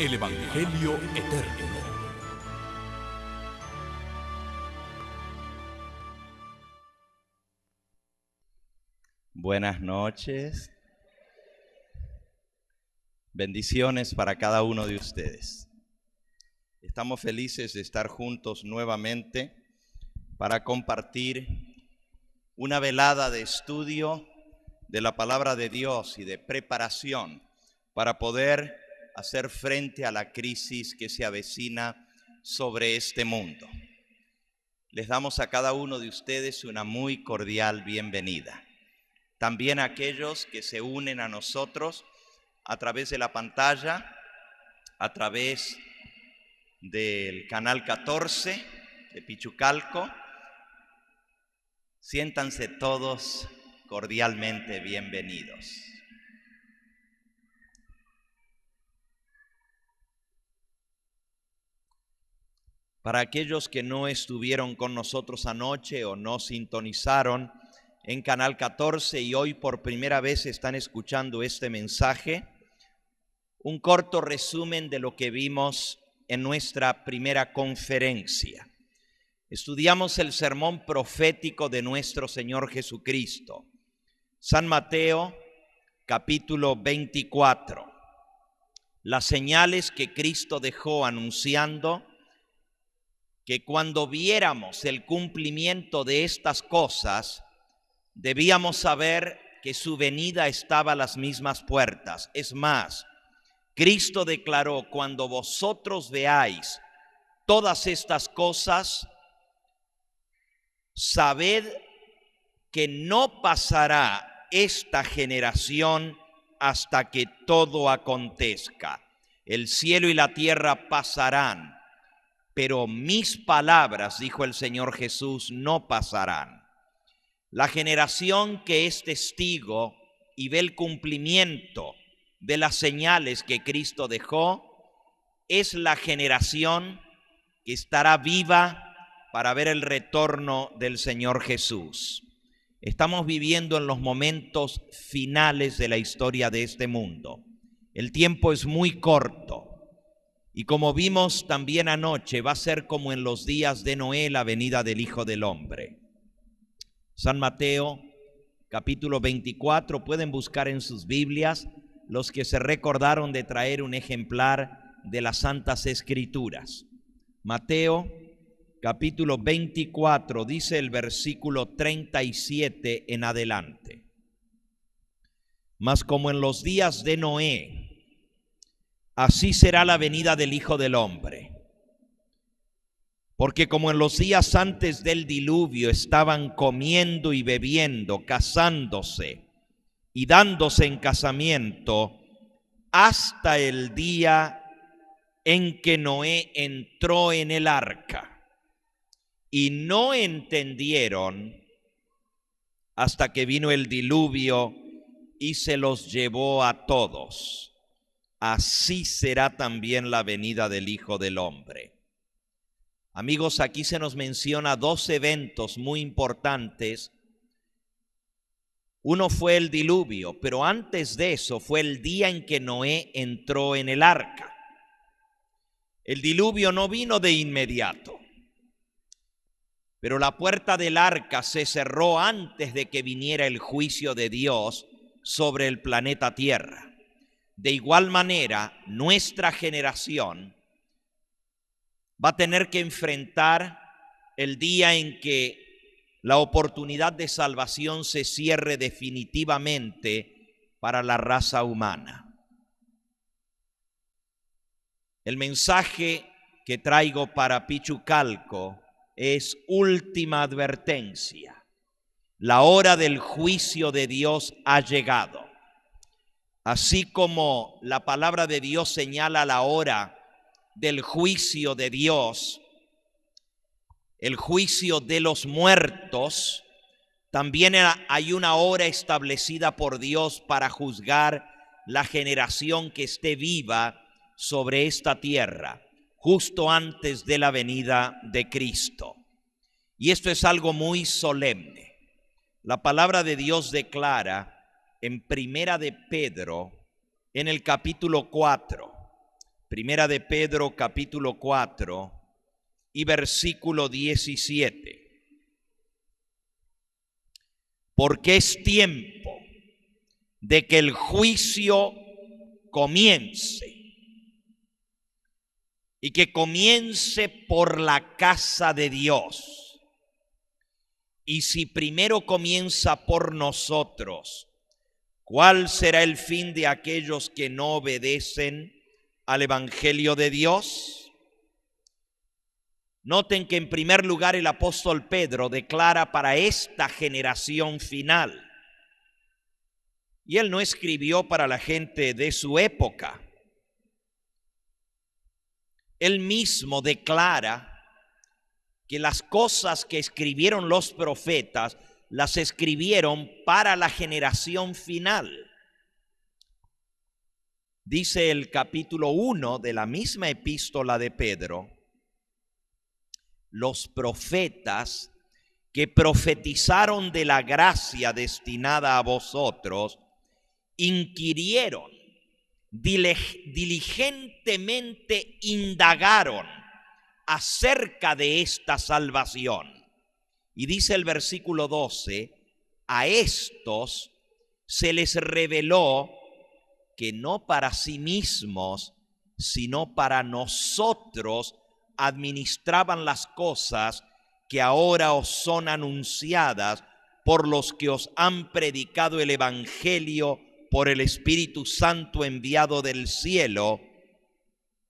el Evangelio Eterno. Buenas noches. Bendiciones para cada uno de ustedes. Estamos felices de estar juntos nuevamente para compartir una velada de estudio de la palabra de Dios y de preparación para poder hacer frente a la crisis que se avecina sobre este mundo. Les damos a cada uno de ustedes una muy cordial bienvenida. También a aquellos que se unen a nosotros a través de la pantalla, a través del canal 14 de Pichucalco, siéntanse todos cordialmente bienvenidos. Para aquellos que no estuvieron con nosotros anoche o no sintonizaron en Canal 14 y hoy por primera vez están escuchando este mensaje, un corto resumen de lo que vimos en nuestra primera conferencia. Estudiamos el sermón profético de nuestro Señor Jesucristo. San Mateo capítulo 24. Las señales que Cristo dejó anunciando que cuando viéramos el cumplimiento de estas cosas, debíamos saber que su venida estaba a las mismas puertas. Es más, Cristo declaró, cuando vosotros veáis todas estas cosas, sabed que no pasará esta generación hasta que todo acontezca. El cielo y la tierra pasarán pero mis palabras, dijo el Señor Jesús, no pasarán. La generación que es testigo y ve el cumplimiento de las señales que Cristo dejó, es la generación que estará viva para ver el retorno del Señor Jesús. Estamos viviendo en los momentos finales de la historia de este mundo. El tiempo es muy corto. Y como vimos también anoche, va a ser como en los días de Noé la venida del Hijo del Hombre. San Mateo capítulo 24, pueden buscar en sus Biblias los que se recordaron de traer un ejemplar de las Santas Escrituras. Mateo capítulo 24 dice el versículo 37 en adelante. Mas como en los días de Noé, así será la venida del Hijo del Hombre. Porque como en los días antes del diluvio estaban comiendo y bebiendo, casándose y dándose en casamiento, hasta el día en que Noé entró en el arca. Y no entendieron hasta que vino el diluvio y se los llevó a todos así será también la venida del Hijo del Hombre. Amigos, aquí se nos menciona dos eventos muy importantes. Uno fue el diluvio, pero antes de eso fue el día en que Noé entró en el arca. El diluvio no vino de inmediato, pero la puerta del arca se cerró antes de que viniera el juicio de Dios sobre el planeta Tierra de igual manera, nuestra generación va a tener que enfrentar el día en que la oportunidad de salvación se cierre definitivamente para la raza humana. El mensaje que traigo para Pichucalco es última advertencia. La hora del juicio de Dios ha llegado. Así como la palabra de Dios señala la hora del juicio de Dios, el juicio de los muertos, también hay una hora establecida por Dios para juzgar la generación que esté viva sobre esta tierra, justo antes de la venida de Cristo. Y esto es algo muy solemne. La palabra de Dios declara, en Primera de Pedro, en el capítulo 4. Primera de Pedro, capítulo 4 y versículo 17. Porque es tiempo de que el juicio comience y que comience por la casa de Dios. Y si primero comienza por nosotros, ¿Cuál será el fin de aquellos que no obedecen al Evangelio de Dios? Noten que en primer lugar el apóstol Pedro declara para esta generación final. Y él no escribió para la gente de su época. Él mismo declara que las cosas que escribieron los profetas las escribieron para la generación final. Dice el capítulo 1 de la misma epístola de Pedro, los profetas que profetizaron de la gracia destinada a vosotros, inquirieron, diligentemente indagaron acerca de esta salvación y dice el versículo 12, a estos se les reveló que no para sí mismos, sino para nosotros administraban las cosas que ahora os son anunciadas por los que os han predicado el Evangelio por el Espíritu Santo enviado del cielo,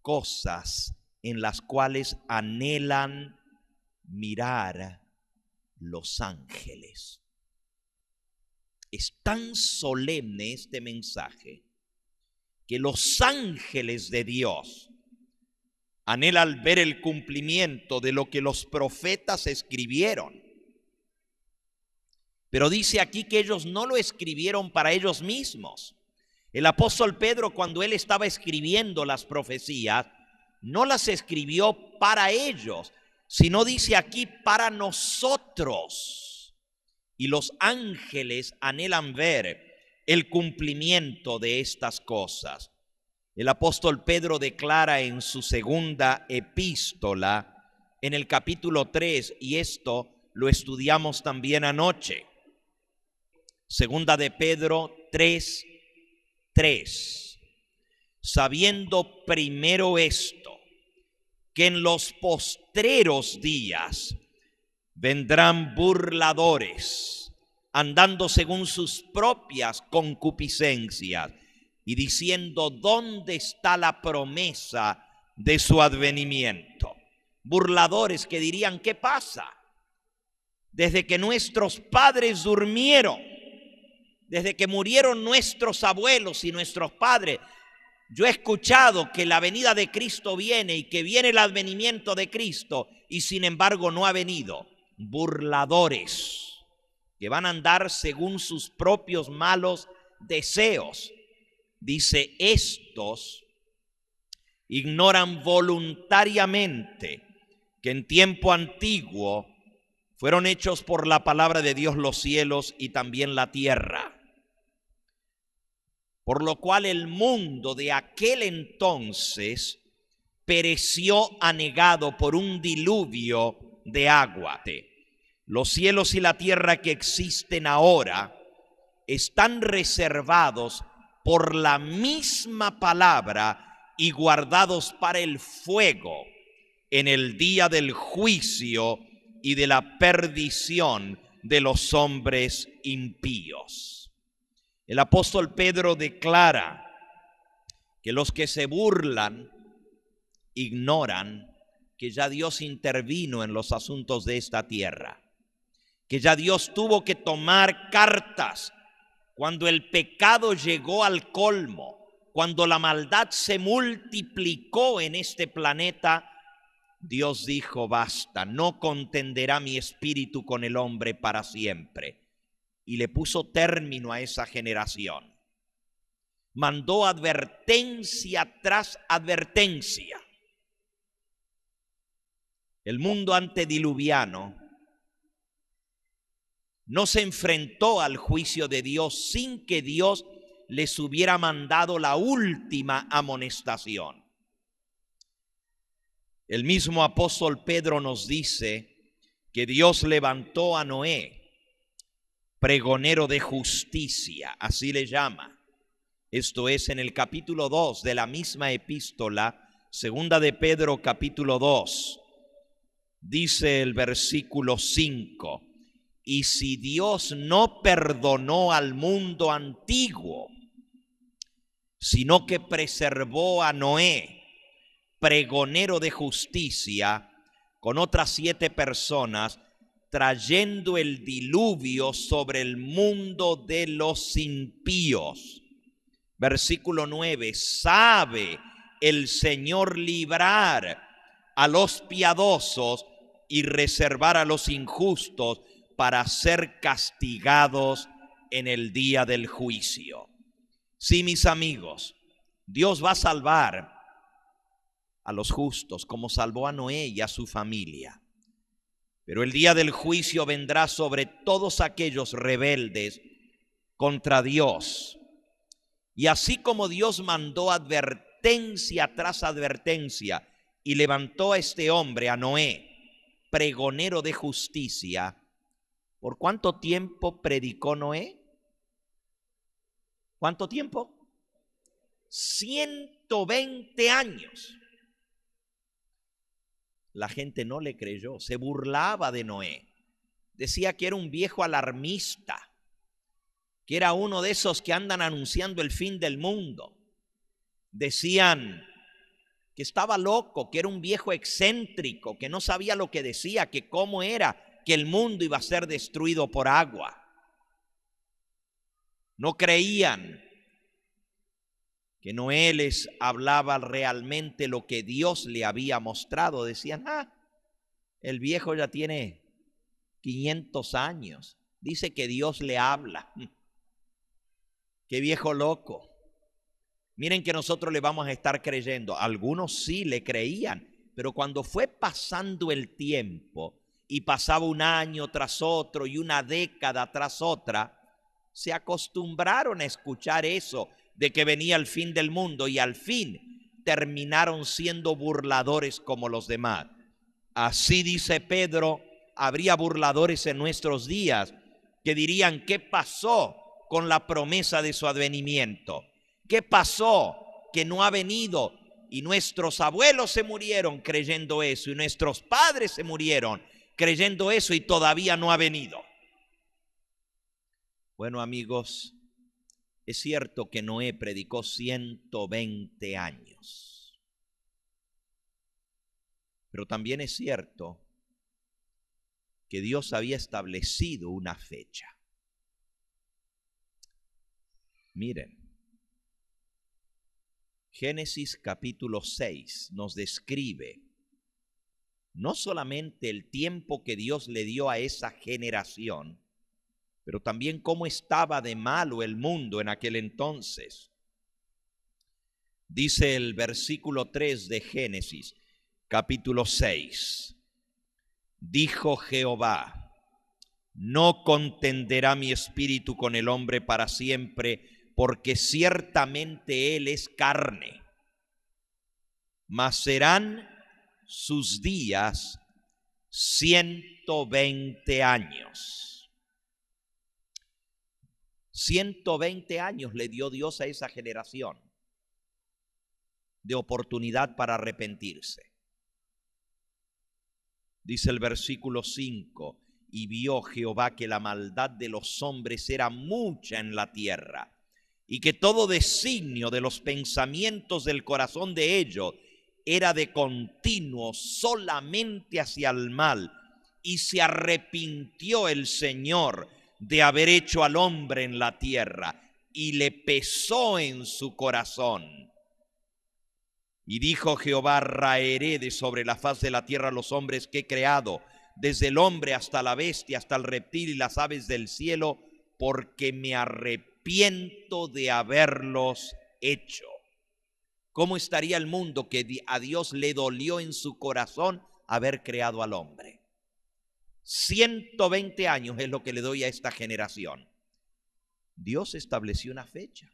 cosas en las cuales anhelan mirar los ángeles. Es tan solemne este mensaje que los ángeles de Dios anhelan ver el cumplimiento de lo que los profetas escribieron. Pero dice aquí que ellos no lo escribieron para ellos mismos. El apóstol Pedro cuando él estaba escribiendo las profecías, no las escribió para ellos, no dice aquí para nosotros. Y los ángeles anhelan ver el cumplimiento de estas cosas. El apóstol Pedro declara en su segunda epístola, en el capítulo 3, y esto lo estudiamos también anoche. Segunda de Pedro 3, 3. Sabiendo primero esto, que en los postreros días vendrán burladores, andando según sus propias concupiscencias y diciendo, ¿dónde está la promesa de su advenimiento? Burladores que dirían, ¿qué pasa? Desde que nuestros padres durmieron, desde que murieron nuestros abuelos y nuestros padres, yo he escuchado que la venida de Cristo viene y que viene el advenimiento de Cristo y sin embargo no ha venido. Burladores que van a andar según sus propios malos deseos. Dice, estos ignoran voluntariamente que en tiempo antiguo fueron hechos por la palabra de Dios los cielos y también la tierra por lo cual el mundo de aquel entonces pereció anegado por un diluvio de agua. Los cielos y la tierra que existen ahora están reservados por la misma palabra y guardados para el fuego en el día del juicio y de la perdición de los hombres impíos. El apóstol Pedro declara que los que se burlan ignoran que ya Dios intervino en los asuntos de esta tierra, que ya Dios tuvo que tomar cartas cuando el pecado llegó al colmo, cuando la maldad se multiplicó en este planeta. Dios dijo, basta, no contenderá mi espíritu con el hombre para siempre y le puso término a esa generación. Mandó advertencia tras advertencia. El mundo antediluviano no se enfrentó al juicio de Dios sin que Dios les hubiera mandado la última amonestación. El mismo apóstol Pedro nos dice que Dios levantó a Noé pregonero de justicia, así le llama. Esto es en el capítulo 2 de la misma epístola, segunda de Pedro capítulo 2, dice el versículo 5, y si Dios no perdonó al mundo antiguo, sino que preservó a Noé, pregonero de justicia, con otras siete personas, trayendo el diluvio sobre el mundo de los impíos. Versículo 9, sabe el Señor librar a los piadosos y reservar a los injustos para ser castigados en el día del juicio. Sí, mis amigos, Dios va a salvar a los justos como salvó a Noé y a su familia pero el día del juicio vendrá sobre todos aquellos rebeldes contra Dios. Y así como Dios mandó advertencia tras advertencia y levantó a este hombre, a Noé, pregonero de justicia, ¿por cuánto tiempo predicó Noé? ¿Cuánto tiempo? 120 años. La gente no le creyó, se burlaba de Noé. Decía que era un viejo alarmista, que era uno de esos que andan anunciando el fin del mundo. Decían que estaba loco, que era un viejo excéntrico, que no sabía lo que decía, que cómo era que el mundo iba a ser destruido por agua. No creían que Noé les hablaba realmente lo que Dios le había mostrado. Decían, ah, el viejo ya tiene 500 años. Dice que Dios le habla. Qué viejo loco. Miren que nosotros le vamos a estar creyendo. Algunos sí le creían, pero cuando fue pasando el tiempo y pasaba un año tras otro y una década tras otra, se acostumbraron a escuchar eso de que venía el fin del mundo y al fin terminaron siendo burladores como los demás. Así dice Pedro, habría burladores en nuestros días que dirían, ¿qué pasó con la promesa de su advenimiento? ¿Qué pasó que no ha venido? Y nuestros abuelos se murieron creyendo eso, y nuestros padres se murieron creyendo eso y todavía no ha venido. Bueno amigos, es cierto que Noé predicó 120 años, pero también es cierto que Dios había establecido una fecha. Miren, Génesis capítulo 6 nos describe no solamente el tiempo que Dios le dio a esa generación, pero también cómo estaba de malo el mundo en aquel entonces. Dice el versículo 3 de Génesis, capítulo 6. Dijo Jehová, no contenderá mi espíritu con el hombre para siempre, porque ciertamente él es carne, mas serán sus días ciento veinte años 120 años le dio Dios a esa generación de oportunidad para arrepentirse. Dice el versículo 5, y vio Jehová que la maldad de los hombres era mucha en la tierra, y que todo designio de los pensamientos del corazón de ellos era de continuo solamente hacia el mal. Y se arrepintió el Señor de haber hecho al hombre en la tierra, y le pesó en su corazón. Y dijo Jehová, raeré de sobre la faz de la tierra los hombres que he creado, desde el hombre hasta la bestia, hasta el reptil y las aves del cielo, porque me arrepiento de haberlos hecho. ¿Cómo estaría el mundo que a Dios le dolió en su corazón haber creado al hombre? 120 años es lo que le doy a esta generación. Dios estableció una fecha,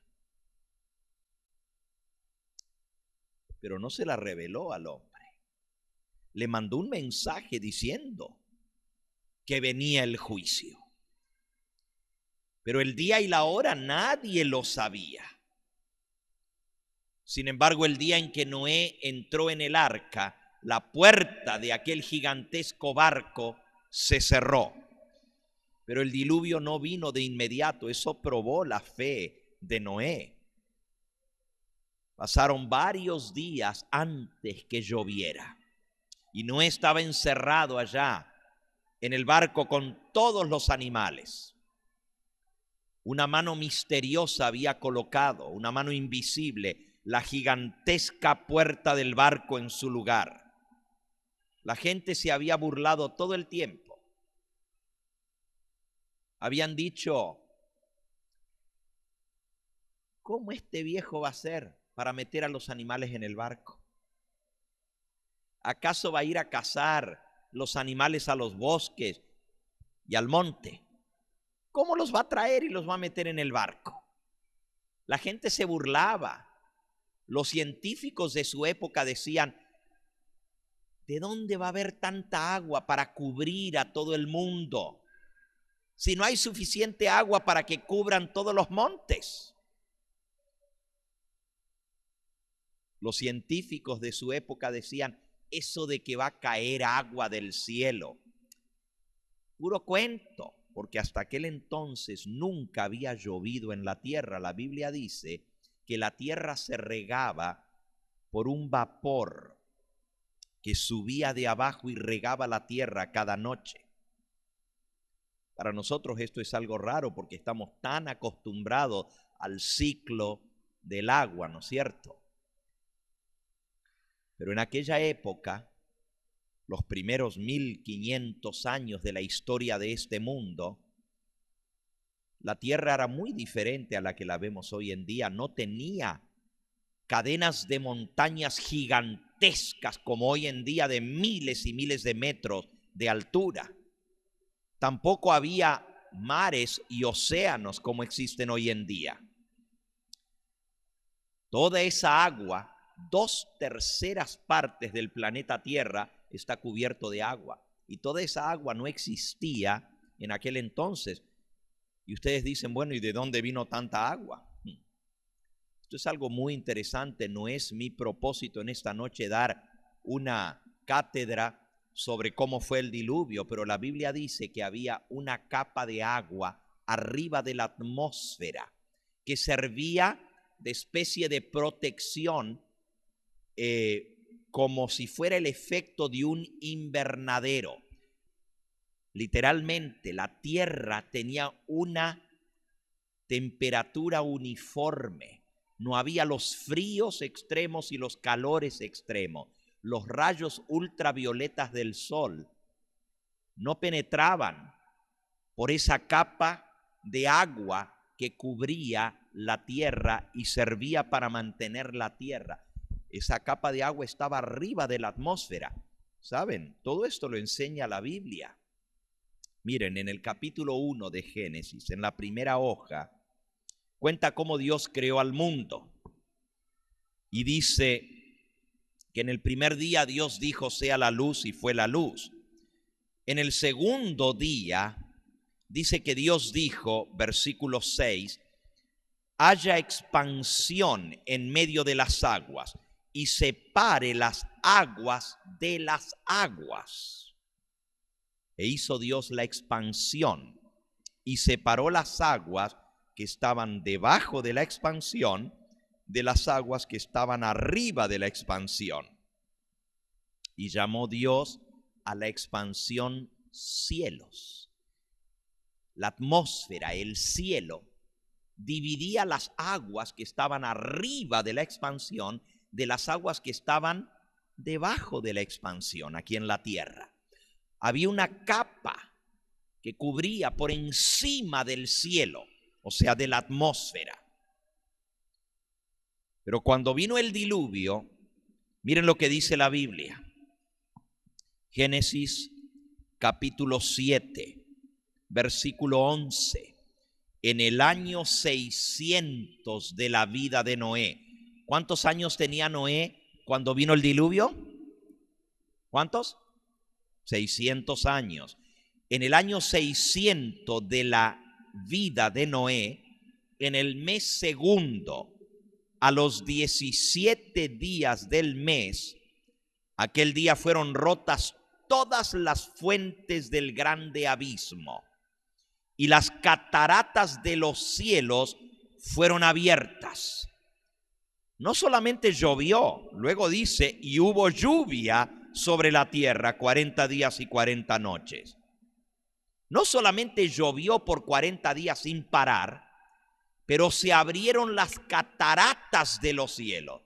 pero no se la reveló al hombre. Le mandó un mensaje diciendo que venía el juicio. Pero el día y la hora nadie lo sabía. Sin embargo, el día en que Noé entró en el arca, la puerta de aquel gigantesco barco se cerró. Pero el diluvio no vino de inmediato, eso probó la fe de Noé. Pasaron varios días antes que lloviera. Y Noé estaba encerrado allá en el barco con todos los animales. Una mano misteriosa había colocado, una mano invisible, la gigantesca puerta del barco en su lugar. La gente se había burlado todo el tiempo habían dicho, ¿cómo este viejo va a ser para meter a los animales en el barco? ¿Acaso va a ir a cazar los animales a los bosques y al monte? ¿Cómo los va a traer y los va a meter en el barco? La gente se burlaba. Los científicos de su época decían, ¿de dónde va a haber tanta agua para cubrir a todo el mundo? si no hay suficiente agua para que cubran todos los montes? Los científicos de su época decían, eso de que va a caer agua del cielo, puro cuento, porque hasta aquel entonces nunca había llovido en la tierra. La Biblia dice que la tierra se regaba por un vapor que subía de abajo y regaba la tierra cada noche. Para nosotros esto es algo raro porque estamos tan acostumbrados al ciclo del agua, ¿no es cierto? Pero en aquella época, los primeros 1500 años de la historia de este mundo, la Tierra era muy diferente a la que la vemos hoy en día. No tenía cadenas de montañas gigantescas como hoy en día de miles y miles de metros de altura. Tampoco había mares y océanos como existen hoy en día. Toda esa agua, dos terceras partes del planeta Tierra está cubierto de agua. Y toda esa agua no existía en aquel entonces. Y ustedes dicen, bueno, ¿y de dónde vino tanta agua? Hmm. Esto es algo muy interesante, no es mi propósito en esta noche dar una cátedra sobre cómo fue el diluvio, pero la Biblia dice que había una capa de agua arriba de la atmósfera que servía de especie de protección eh, como si fuera el efecto de un invernadero. Literalmente la tierra tenía una temperatura uniforme, no había los fríos extremos y los calores extremos los rayos ultravioletas del sol no penetraban por esa capa de agua que cubría la tierra y servía para mantener la tierra. Esa capa de agua estaba arriba de la atmósfera. ¿Saben? Todo esto lo enseña la Biblia. Miren, en el capítulo 1 de Génesis, en la primera hoja, cuenta cómo Dios creó al mundo. Y dice, que en el primer día Dios dijo sea la luz y fue la luz. En el segundo día dice que Dios dijo, versículo 6, haya expansión en medio de las aguas y separe las aguas de las aguas. E hizo Dios la expansión y separó las aguas que estaban debajo de la expansión de las aguas que estaban arriba de la expansión. Y llamó Dios a la expansión cielos. La atmósfera, el cielo, dividía las aguas que estaban arriba de la expansión de las aguas que estaban debajo de la expansión aquí en la tierra. Había una capa que cubría por encima del cielo, o sea, de la atmósfera pero cuando vino el diluvio, miren lo que dice la Biblia. Génesis capítulo 7, versículo 11. En el año 600 de la vida de Noé. ¿Cuántos años tenía Noé cuando vino el diluvio? ¿Cuántos? 600 años. En el año 600 de la vida de Noé, en el mes segundo, a los 17 días del mes, aquel día fueron rotas todas las fuentes del grande abismo y las cataratas de los cielos fueron abiertas. No solamente llovió, luego dice, y hubo lluvia sobre la tierra 40 días y 40 noches. No solamente llovió por 40 días sin parar, pero se abrieron las cataratas de los cielos,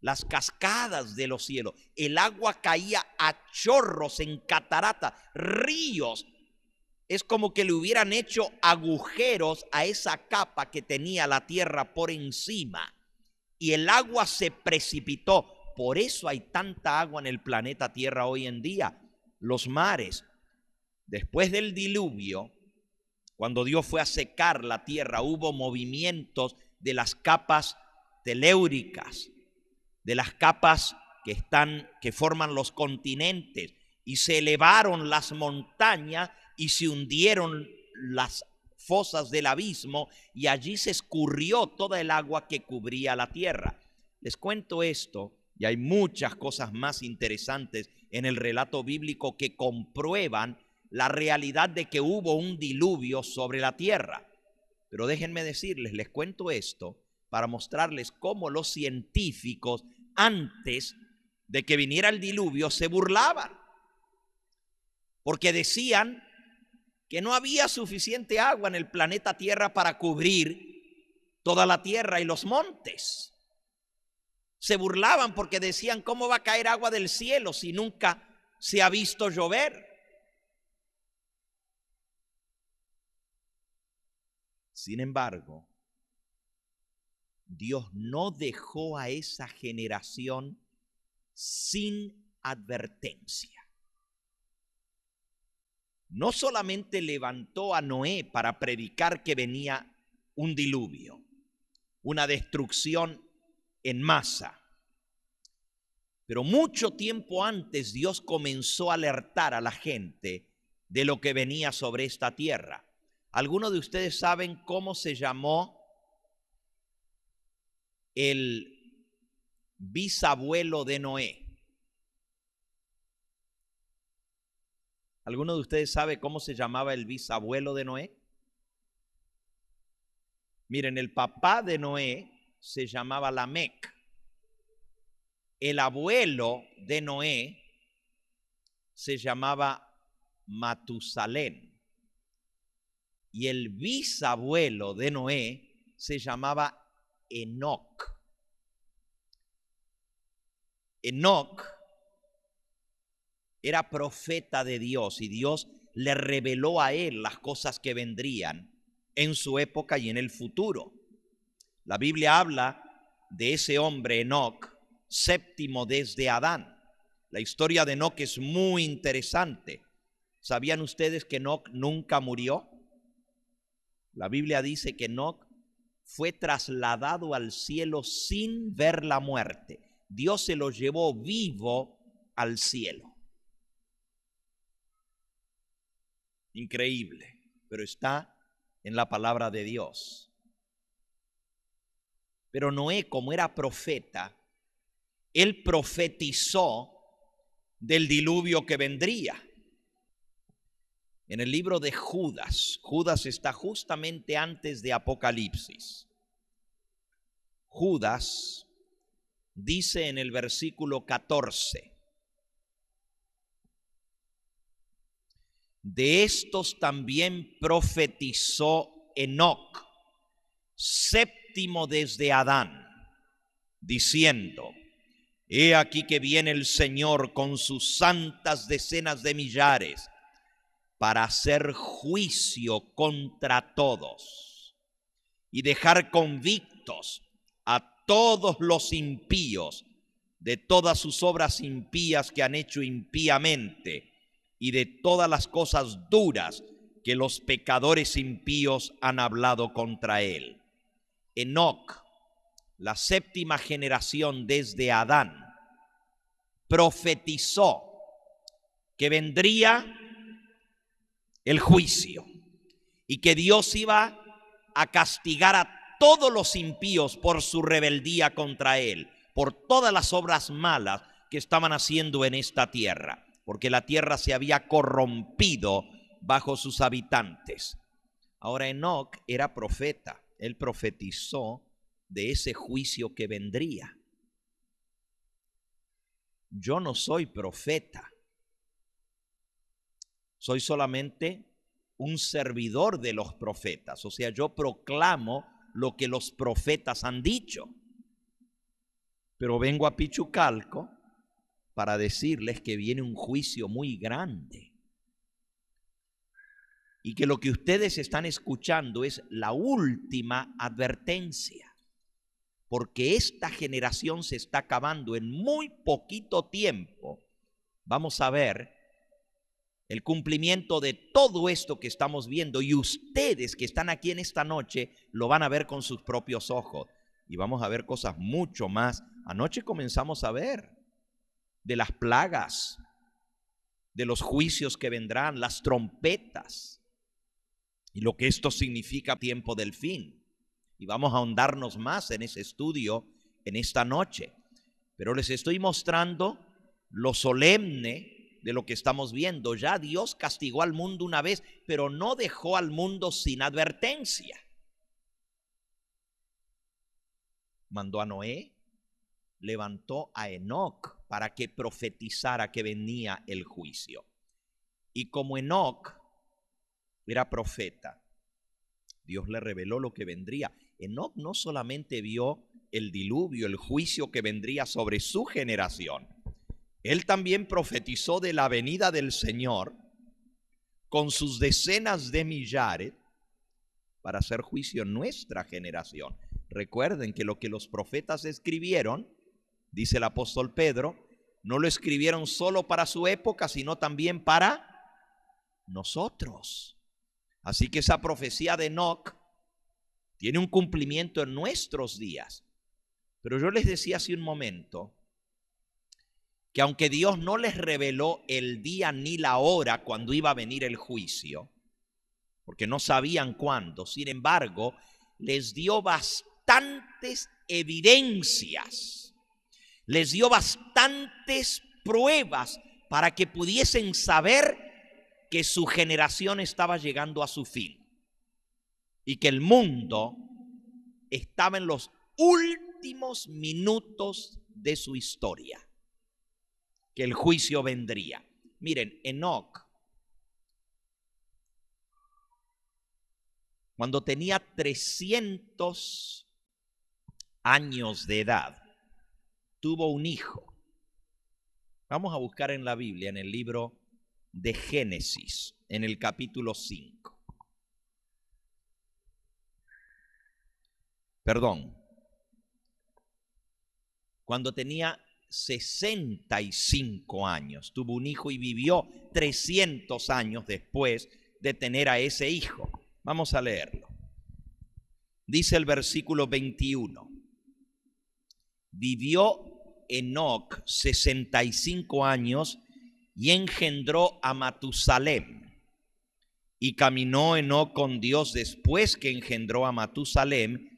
las cascadas de los cielos. El agua caía a chorros, en cataratas, ríos. Es como que le hubieran hecho agujeros a esa capa que tenía la tierra por encima. Y el agua se precipitó. Por eso hay tanta agua en el planeta Tierra hoy en día. Los mares, después del diluvio, cuando Dios fue a secar la tierra, hubo movimientos de las capas teléuricas, de las capas que están que forman los continentes y se elevaron las montañas y se hundieron las fosas del abismo y allí se escurrió toda el agua que cubría la tierra. Les cuento esto y hay muchas cosas más interesantes en el relato bíblico que comprueban la realidad de que hubo un diluvio sobre la tierra. Pero déjenme decirles, les cuento esto para mostrarles cómo los científicos antes de que viniera el diluvio se burlaban. Porque decían que no había suficiente agua en el planeta Tierra para cubrir toda la tierra y los montes. Se burlaban porque decían, ¿cómo va a caer agua del cielo si nunca se ha visto llover? Sin embargo, Dios no dejó a esa generación sin advertencia. No solamente levantó a Noé para predicar que venía un diluvio, una destrucción en masa, pero mucho tiempo antes Dios comenzó a alertar a la gente de lo que venía sobre esta tierra. ¿Alguno de ustedes saben cómo se llamó el bisabuelo de Noé? ¿Alguno de ustedes sabe cómo se llamaba el bisabuelo de Noé? Miren, el papá de Noé se llamaba Lamec. El abuelo de Noé se llamaba Matusalén y el bisabuelo de Noé se llamaba Enoc. Enoc era profeta de Dios y Dios le reveló a él las cosas que vendrían en su época y en el futuro. La Biblia habla de ese hombre Enoc, séptimo desde Adán. La historia de Enoch es muy interesante. ¿Sabían ustedes que Enoc nunca murió? La Biblia dice que Enoch fue trasladado al cielo sin ver la muerte. Dios se lo llevó vivo al cielo. Increíble, pero está en la palabra de Dios. Pero Noé, como era profeta, él profetizó del diluvio que vendría en el libro de Judas. Judas está justamente antes de Apocalipsis. Judas dice en el versículo 14, de estos también profetizó Enoc, séptimo desde Adán, diciendo, He aquí que viene el Señor con sus santas decenas de millares para hacer juicio contra todos y dejar convictos a todos los impíos de todas sus obras impías que han hecho impíamente y de todas las cosas duras que los pecadores impíos han hablado contra él. Enoc, la séptima generación desde Adán, profetizó que vendría el juicio y que Dios iba a castigar a todos los impíos por su rebeldía contra Él, por todas las obras malas que estaban haciendo en esta tierra, porque la tierra se había corrompido bajo sus habitantes. Ahora Enoch era profeta, él profetizó de ese juicio que vendría. Yo no soy profeta, soy solamente un servidor de los profetas, o sea, yo proclamo lo que los profetas han dicho. Pero vengo a Pichucalco para decirles que viene un juicio muy grande y que lo que ustedes están escuchando es la última advertencia, porque esta generación se está acabando en muy poquito tiempo. Vamos a ver el cumplimiento de todo esto que estamos viendo y ustedes que están aquí en esta noche lo van a ver con sus propios ojos y vamos a ver cosas mucho más. Anoche comenzamos a ver de las plagas, de los juicios que vendrán, las trompetas y lo que esto significa tiempo del fin. Y vamos a ahondarnos más en ese estudio en esta noche. Pero les estoy mostrando lo solemne de lo que estamos viendo. Ya Dios castigó al mundo una vez, pero no dejó al mundo sin advertencia. Mandó a Noé, levantó a Enoc para que profetizara que venía el juicio. Y como Enoc era profeta, Dios le reveló lo que vendría. Enoc no solamente vio el diluvio, el juicio que vendría sobre su generación, él también profetizó de la venida del Señor con sus decenas de millares para hacer juicio en nuestra generación. Recuerden que lo que los profetas escribieron, dice el apóstol Pedro, no lo escribieron solo para su época, sino también para nosotros. Así que esa profecía de Enoch tiene un cumplimiento en nuestros días. Pero yo les decía hace un momento y aunque Dios no les reveló el día ni la hora cuando iba a venir el juicio, porque no sabían cuándo, sin embargo, les dio bastantes evidencias, les dio bastantes pruebas para que pudiesen saber que su generación estaba llegando a su fin y que el mundo estaba en los últimos minutos de su historia que el juicio vendría. Miren, Enoch, cuando tenía 300 años de edad, tuvo un hijo. Vamos a buscar en la Biblia, en el libro de Génesis, en el capítulo 5. Perdón. Cuando tenía 65 años. Tuvo un hijo y vivió 300 años después de tener a ese hijo. Vamos a leerlo. Dice el versículo 21. Vivió Enoc 65 años y engendró a Matusalem. Y caminó Enoc con Dios después que engendró a Matusalem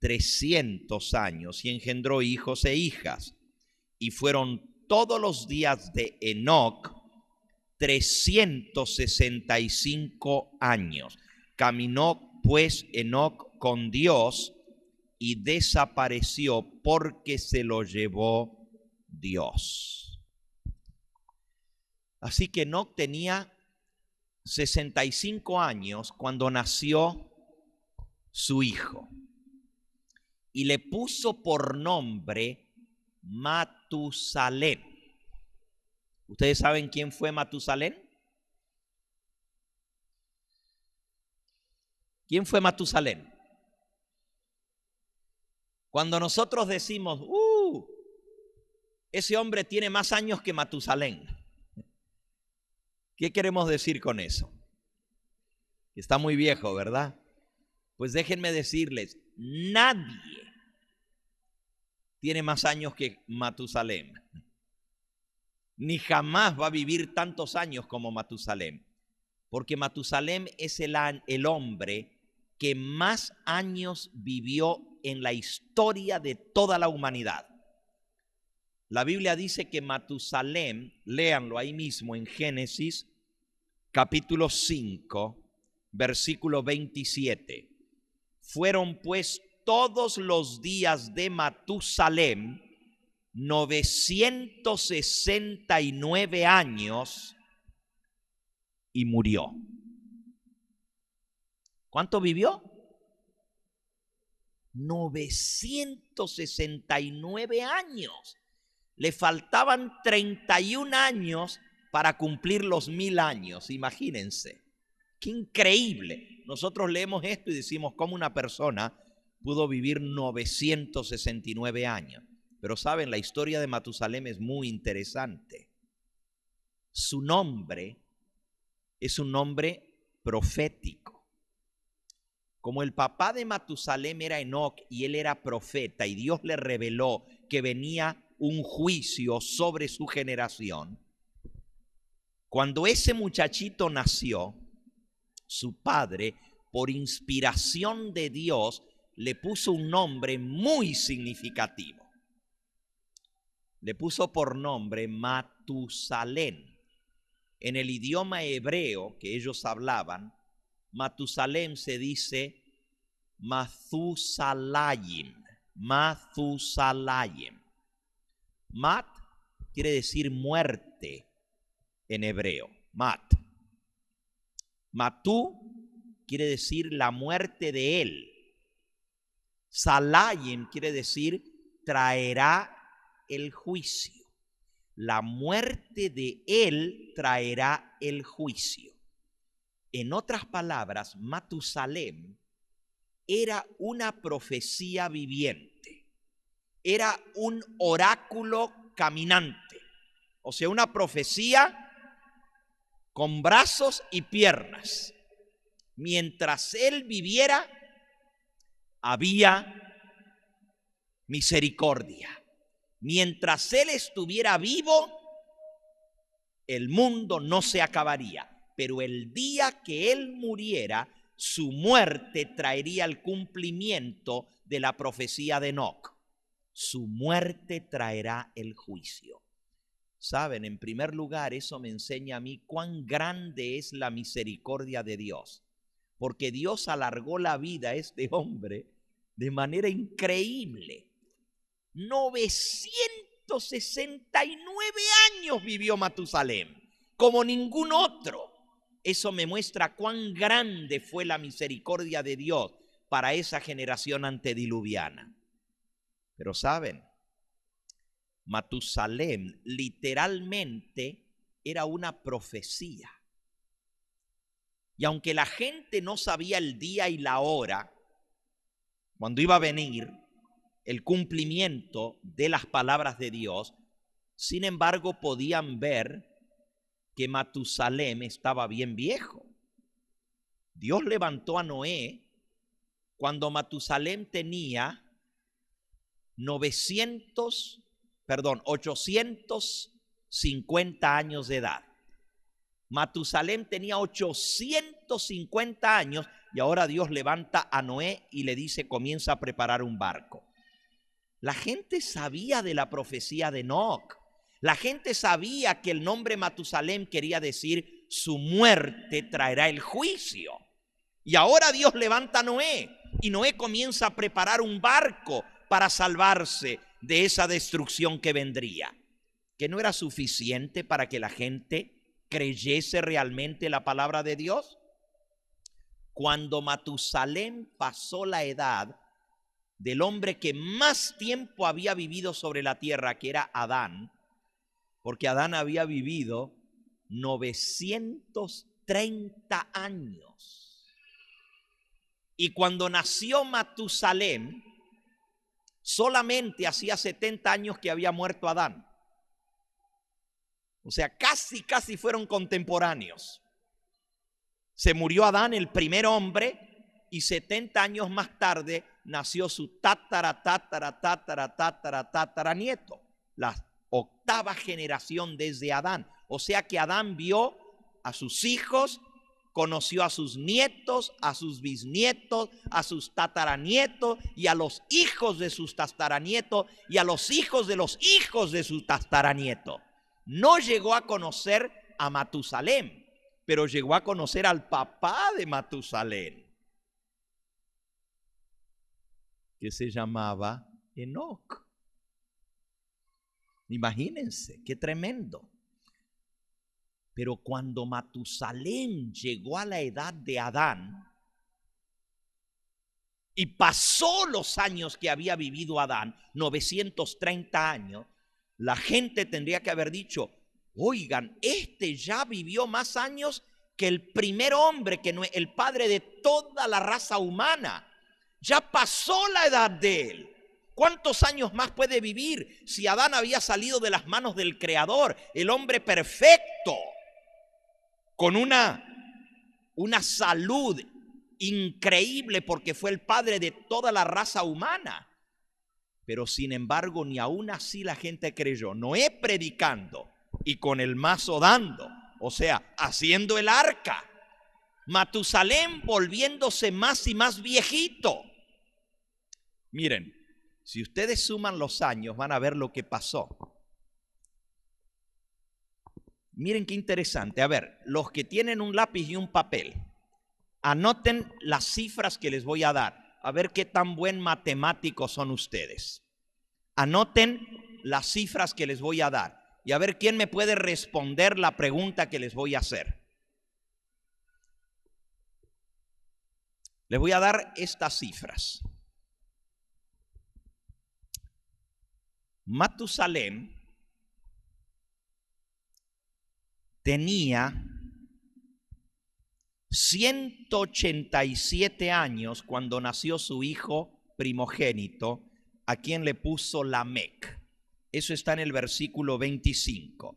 300 años y engendró hijos e hijas y fueron todos los días de Enoc 365 años. Caminó pues Enoc con Dios y desapareció porque se lo llevó Dios. Así que Enoch tenía 65 años cuando nació su hijo y le puso por nombre Mat Matusalén. ¿Ustedes saben quién fue Matusalén? ¿Quién fue Matusalén? Cuando nosotros decimos, uh, ese hombre tiene más años que Matusalén. ¿Qué queremos decir con eso? Está muy viejo, ¿verdad? Pues déjenme decirles, nadie tiene más años que Matusalem. Ni jamás va a vivir tantos años como Matusalem. Porque Matusalem es el, el hombre que más años vivió en la historia de toda la humanidad. La Biblia dice que Matusalem, léanlo ahí mismo en Génesis capítulo 5, versículo 27. Fueron pues todos los días de Matusalem, 969 años, y murió. ¿Cuánto vivió? 969 años. Le faltaban 31 años para cumplir los mil años, imagínense. Qué increíble. Nosotros leemos esto y decimos, ¿cómo una persona pudo vivir 969 años. Pero saben, la historia de Matusalem es muy interesante. Su nombre es un nombre profético. Como el papá de Matusalem era Enoch y él era profeta y Dios le reveló que venía un juicio sobre su generación, cuando ese muchachito nació, su padre, por inspiración de Dios, le puso un nombre muy significativo. Le puso por nombre Matusalem. En el idioma hebreo que ellos hablaban, Matusalem se dice Matusalayim. Matusalayim. Mat quiere decir muerte en hebreo. Mat. Matú quiere decir la muerte de él. Salayim quiere decir traerá el juicio. La muerte de él traerá el juicio. En otras palabras, Matusalem era una profecía viviente, era un oráculo caminante, o sea, una profecía con brazos y piernas. Mientras él viviera, había misericordia. Mientras Él estuviera vivo, el mundo no se acabaría. Pero el día que Él muriera, su muerte traería el cumplimiento de la profecía de Enoch. Su muerte traerá el juicio. Saben, en primer lugar, eso me enseña a mí cuán grande es la misericordia de Dios. Porque Dios alargó la vida a este hombre de manera increíble. 969 años vivió Matusalem, como ningún otro. Eso me muestra cuán grande fue la misericordia de Dios para esa generación antediluviana. Pero saben, Matusalem literalmente era una profecía. Y aunque la gente no sabía el día y la hora, cuando iba a venir el cumplimiento de las palabras de Dios, sin embargo podían ver que Matusalem estaba bien viejo. Dios levantó a Noé cuando Matusalem tenía 900, perdón, 850 años de edad. Matusalem tenía 850 años y ahora Dios levanta a Noé y le dice, comienza a preparar un barco. La gente sabía de la profecía de Enoch. La gente sabía que el nombre Matusalem quería decir, su muerte traerá el juicio. Y ahora Dios levanta a Noé y Noé comienza a preparar un barco para salvarse de esa destrucción que vendría. Que no era suficiente para que la gente creyese realmente la palabra de Dios cuando Matusalem pasó la edad del hombre que más tiempo había vivido sobre la tierra, que era Adán, porque Adán había vivido 930 años. Y cuando nació Matusalén, solamente hacía 70 años que había muerto Adán. O sea, casi, casi fueron contemporáneos. Se murió Adán, el primer hombre, y 70 años más tarde nació su tatara, tatara, tatara, tatara, tatara nieto, la octava generación desde Adán. O sea que Adán vio a sus hijos, conoció a sus nietos, a sus bisnietos, a sus tataranietos y a los hijos de sus tataranietos y a los hijos de los hijos de sus tataranietos. No llegó a conocer a Matusalem pero llegó a conocer al papá de Matusalén, que se llamaba Enoch. Imagínense, qué tremendo. Pero cuando Matusalén llegó a la edad de Adán y pasó los años que había vivido Adán, 930 años, la gente tendría que haber dicho, Oigan, este ya vivió más años que el primer hombre, que no el padre de toda la raza humana. Ya pasó la edad de él. ¿Cuántos años más puede vivir si Adán había salido de las manos del Creador, el hombre perfecto, con una, una salud increíble porque fue el padre de toda la raza humana? Pero sin embargo, ni aún así la gente creyó. Noé predicando y con el mazo dando, o sea, haciendo el arca. Matusalén volviéndose más y más viejito. Miren, si ustedes suman los años van a ver lo que pasó. Miren qué interesante. A ver, los que tienen un lápiz y un papel, anoten las cifras que les voy a dar. A ver qué tan buen matemático son ustedes. Anoten las cifras que les voy a dar y a ver quién me puede responder la pregunta que les voy a hacer. Les voy a dar estas cifras. Matusalem tenía 187 años cuando nació su hijo primogénito, a quien le puso la Lamec. Eso está en el versículo 25.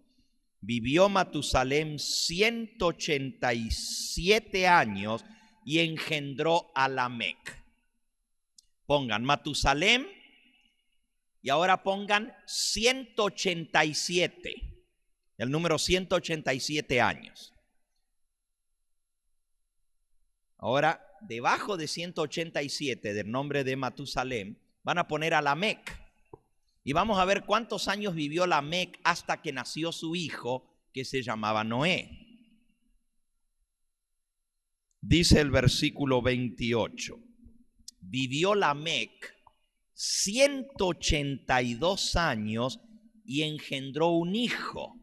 Vivió Matusalem 187 años y engendró a Lamec. Pongan Matusalem y ahora pongan 187, el número 187 años. Ahora, debajo de 187 del nombre de Matusalem, van a poner a Lamec. Y vamos a ver cuántos años vivió Lamec hasta que nació su hijo, que se llamaba Noé. Dice el versículo 28. Vivió Lamec 182 años y engendró un hijo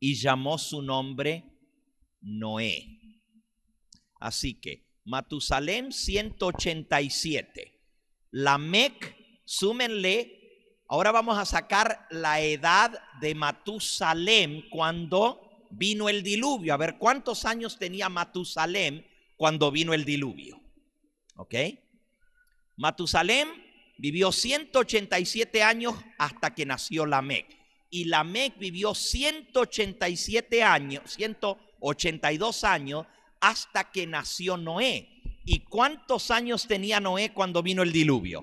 y llamó su nombre Noé. Así que Matusalem 187. Lamec, súmenle Ahora vamos a sacar la edad de Matusalem cuando vino el diluvio. A ver, ¿cuántos años tenía Matusalem cuando vino el diluvio? ¿Ok? Matusalem vivió 187 años hasta que nació Lamec. Y Lamec vivió 187 años, 182 años hasta que nació Noé. ¿Y cuántos años tenía Noé cuando vino el diluvio?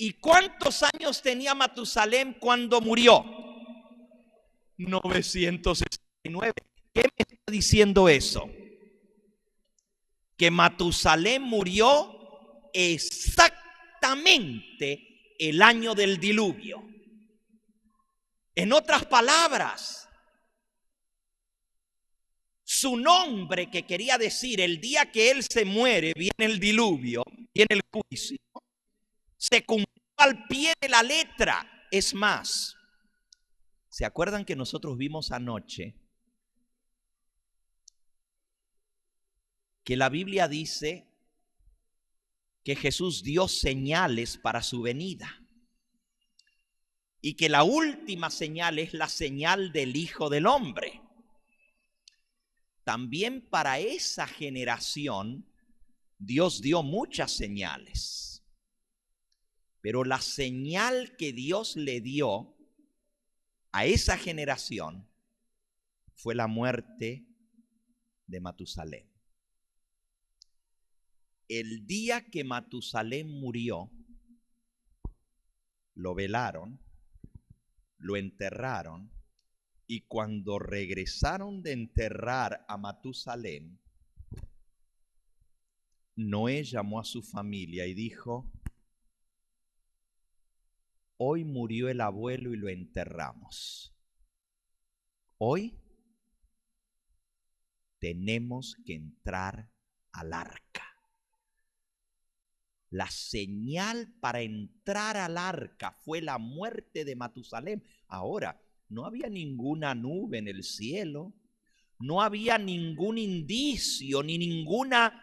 ¿Y cuántos años tenía Matusalem cuando murió? 969. ¿Qué me está diciendo eso? Que Matusalem murió exactamente el año del diluvio. En otras palabras, su nombre que quería decir el día que él se muere, viene el diluvio, viene el juicio se cumplió al pie de la letra. Es más, ¿se acuerdan que nosotros vimos anoche que la Biblia dice que Jesús dio señales para su venida y que la última señal es la señal del Hijo del Hombre? También para esa generación Dios dio muchas señales. Pero la señal que Dios le dio a esa generación fue la muerte de Matusalén. El día que Matusalén murió, lo velaron, lo enterraron, y cuando regresaron de enterrar a Matusalén, Noé llamó a su familia y dijo, hoy murió el abuelo y lo enterramos. Hoy tenemos que entrar al arca. La señal para entrar al arca fue la muerte de Matusalem. Ahora, no había ninguna nube en el cielo, no había ningún indicio ni ninguna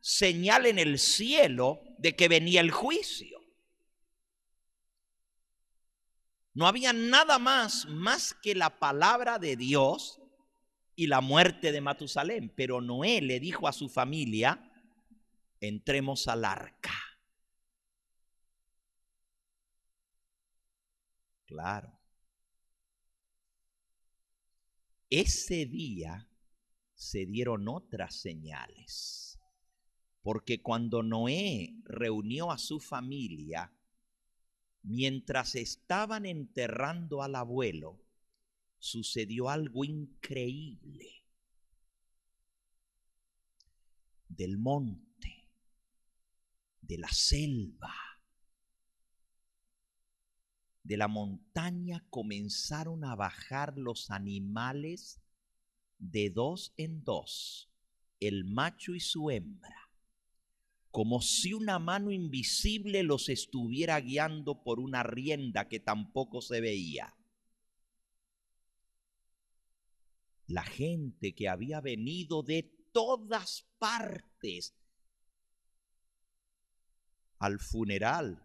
señal en el cielo de que venía el juicio. No había nada más más que la palabra de Dios y la muerte de Matusalén. Pero Noé le dijo a su familia, entremos al arca. Claro. Ese día se dieron otras señales, porque cuando Noé reunió a su familia, mientras estaban enterrando al abuelo, sucedió algo increíble. Del monte, de la selva, de la montaña comenzaron a bajar los animales de dos en dos, el macho y su hembra como si una mano invisible los estuviera guiando por una rienda que tampoco se veía. La gente que había venido de todas partes al funeral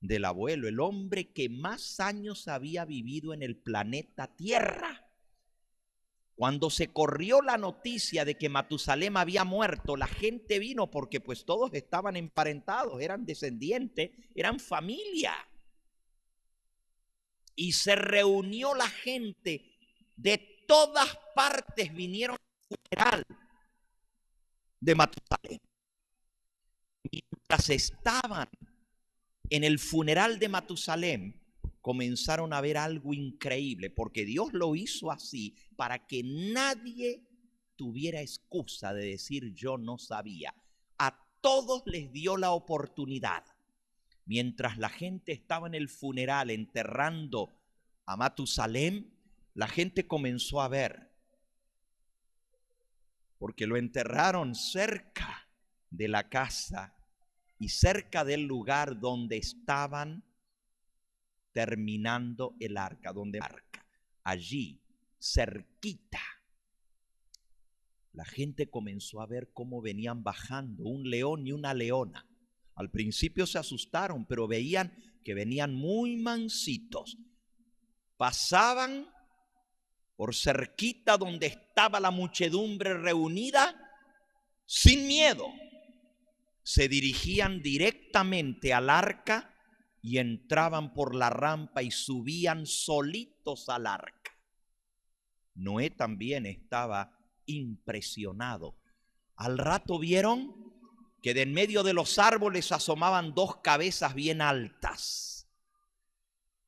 del abuelo, el hombre que más años había vivido en el planeta Tierra cuando se corrió la noticia de que Matusalem había muerto, la gente vino porque pues todos estaban emparentados, eran descendientes, eran familia. Y se reunió la gente de todas partes, vinieron al funeral de Matusalem. Mientras estaban en el funeral de Matusalem, comenzaron a ver algo increíble, porque Dios lo hizo así para que nadie tuviera excusa de decir yo no sabía. A todos les dio la oportunidad. Mientras la gente estaba en el funeral enterrando a Matusalem, la gente comenzó a ver, porque lo enterraron cerca de la casa y cerca del lugar donde estaban terminando el arca, donde arca allí, cerquita. La gente comenzó a ver cómo venían bajando un león y una leona. Al principio se asustaron, pero veían que venían muy mansitos. Pasaban por cerquita donde estaba la muchedumbre reunida sin miedo. Se dirigían directamente al arca y entraban por la rampa y subían solitos al arca. Noé también estaba impresionado. Al rato vieron que de en medio de los árboles asomaban dos cabezas bien altas,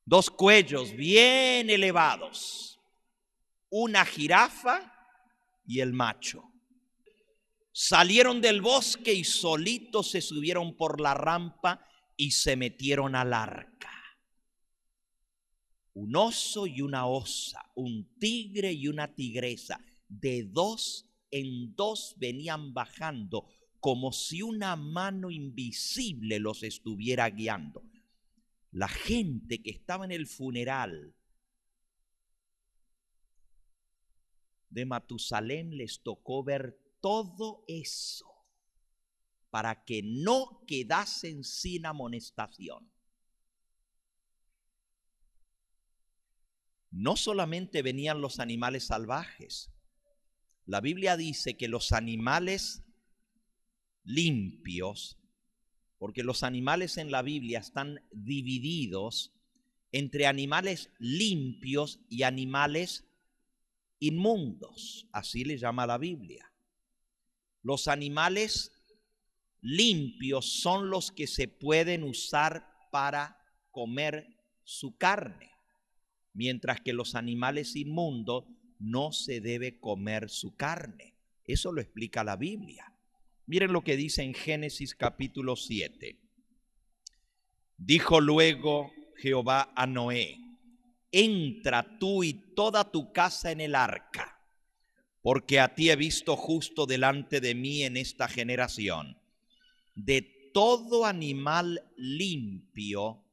dos cuellos bien elevados, una jirafa y el macho. Salieron del bosque y solitos se subieron por la rampa y se metieron al arca. Un oso y una osa, un tigre y una tigresa, de dos en dos venían bajando, como si una mano invisible los estuviera guiando. La gente que estaba en el funeral de Matusalén les tocó ver todo eso para que no quedasen sin amonestación. No solamente venían los animales salvajes, la Biblia dice que los animales limpios, porque los animales en la Biblia están divididos entre animales limpios y animales inmundos, así le llama la Biblia. Los animales limpios son los que se pueden usar para comer su carne, mientras que los animales inmundos no se debe comer su carne. Eso lo explica la Biblia. Miren lo que dice en Génesis capítulo 7. Dijo luego Jehová a Noé, entra tú y toda tu casa en el arca, porque a ti he visto justo delante de mí en esta generación de todo animal limpio,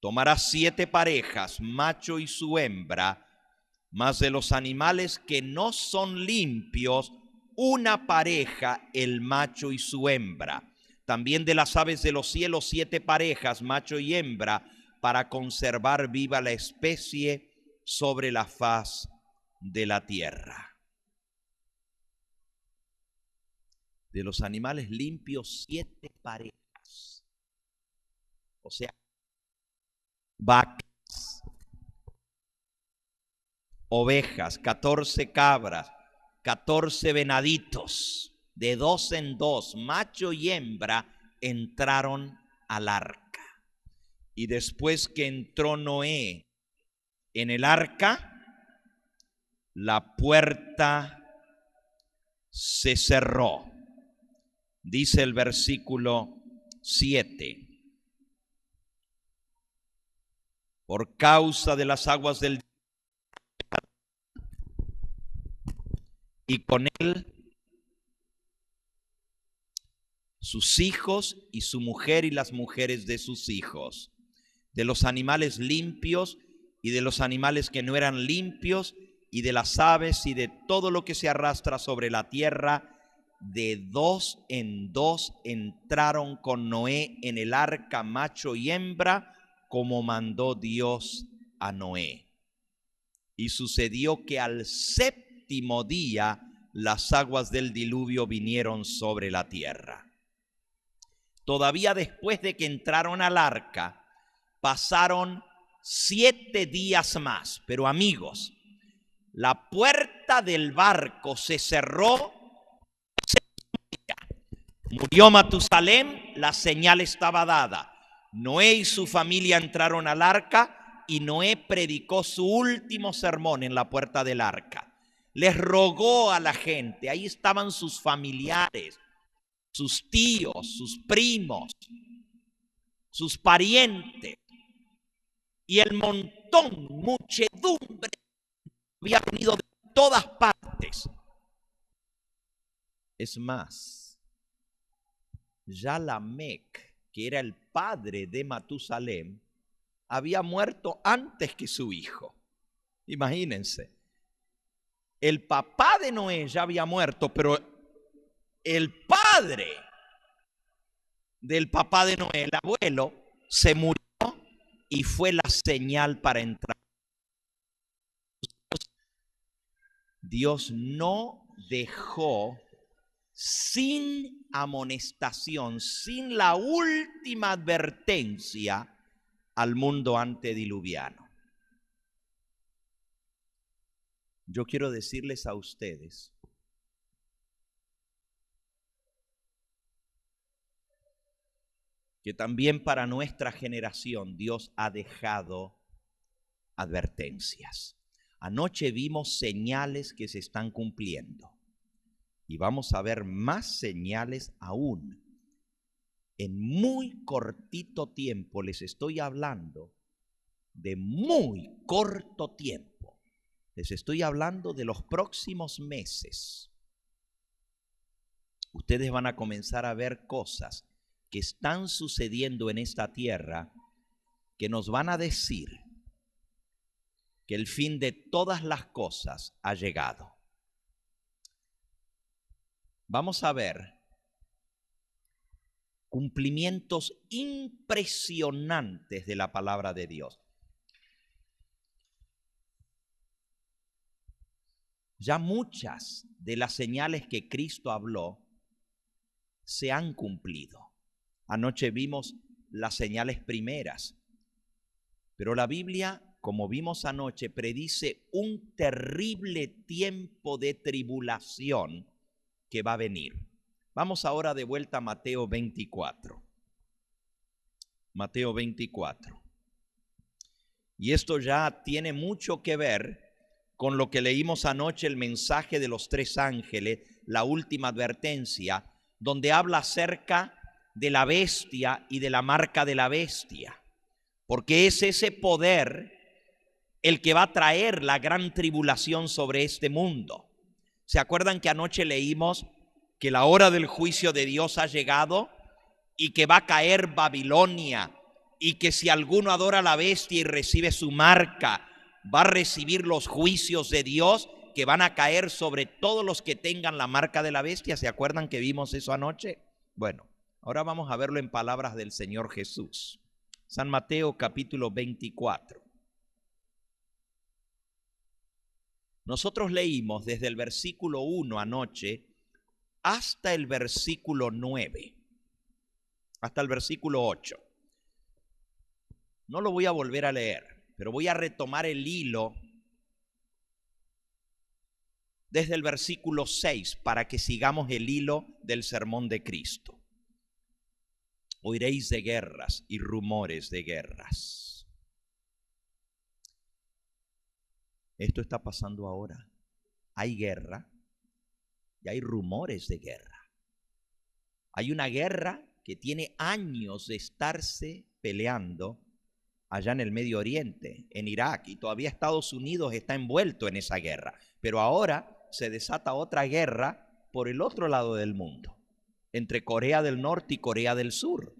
tomará siete parejas, macho y su hembra, más de los animales que no son limpios, una pareja, el macho y su hembra. También de las aves de los cielos, siete parejas, macho y hembra, para conservar viva la especie sobre la faz de la tierra. de los animales limpios siete parejas. O sea, vacas, ovejas, catorce cabras, catorce venaditos, de dos en dos, macho y hembra, entraron al arca. Y después que entró Noé en el arca, la puerta se cerró dice el versículo 7. Por causa de las aguas del y con él sus hijos y su mujer y las mujeres de sus hijos, de los animales limpios y de los animales que no eran limpios y de las aves y de todo lo que se arrastra sobre la tierra de dos en dos entraron con Noé en el arca macho y hembra, como mandó Dios a Noé. Y sucedió que al séptimo día las aguas del diluvio vinieron sobre la tierra. Todavía después de que entraron al arca, pasaron siete días más. Pero amigos, la puerta del barco se cerró Murió Matusalem, la señal estaba dada. Noé y su familia entraron al arca y Noé predicó su último sermón en la puerta del arca. Les rogó a la gente, ahí estaban sus familiares, sus tíos, sus primos, sus parientes y el montón, muchedumbre había venido de todas partes. Es más, Yalamek, que era el padre de Matusalem, había muerto antes que su hijo. Imagínense. El papá de Noé ya había muerto, pero el padre del papá de Noé, el abuelo, se murió y fue la señal para entrar. Dios no dejó sin amonestación, sin la última advertencia al mundo antediluviano. Yo quiero decirles a ustedes que también para nuestra generación Dios ha dejado advertencias. Anoche vimos señales que se están cumpliendo y vamos a ver más señales aún. En muy cortito tiempo les estoy hablando de muy corto tiempo. Les estoy hablando de los próximos meses. Ustedes van a comenzar a ver cosas que están sucediendo en esta tierra que nos van a decir que el fin de todas las cosas ha llegado vamos a ver cumplimientos impresionantes de la palabra de Dios. Ya muchas de las señales que Cristo habló se han cumplido. Anoche vimos las señales primeras, pero la Biblia, como vimos anoche, predice un terrible tiempo de tribulación que va a venir. Vamos ahora de vuelta a Mateo 24. Mateo 24. Y esto ya tiene mucho que ver con lo que leímos anoche, el mensaje de los tres ángeles, la última advertencia, donde habla acerca de la bestia y de la marca de la bestia. Porque es ese poder el que va a traer la gran tribulación sobre este mundo. ¿Se acuerdan que anoche leímos que la hora del juicio de Dios ha llegado y que va a caer Babilonia y que si alguno adora a la bestia y recibe su marca, va a recibir los juicios de Dios que van a caer sobre todos los que tengan la marca de la bestia? ¿Se acuerdan que vimos eso anoche? Bueno, ahora vamos a verlo en palabras del Señor Jesús. San Mateo capítulo 24. Nosotros leímos desde el versículo 1 anoche hasta el versículo 9, hasta el versículo 8. No lo voy a volver a leer, pero voy a retomar el hilo desde el versículo 6 para que sigamos el hilo del sermón de Cristo. Oiréis de guerras y rumores de guerras. Esto está pasando ahora. Hay guerra y hay rumores de guerra. Hay una guerra que tiene años de estarse peleando allá en el Medio Oriente, en Irak, y todavía Estados Unidos está envuelto en esa guerra. Pero ahora se desata otra guerra por el otro lado del mundo, entre Corea del Norte y Corea del Sur.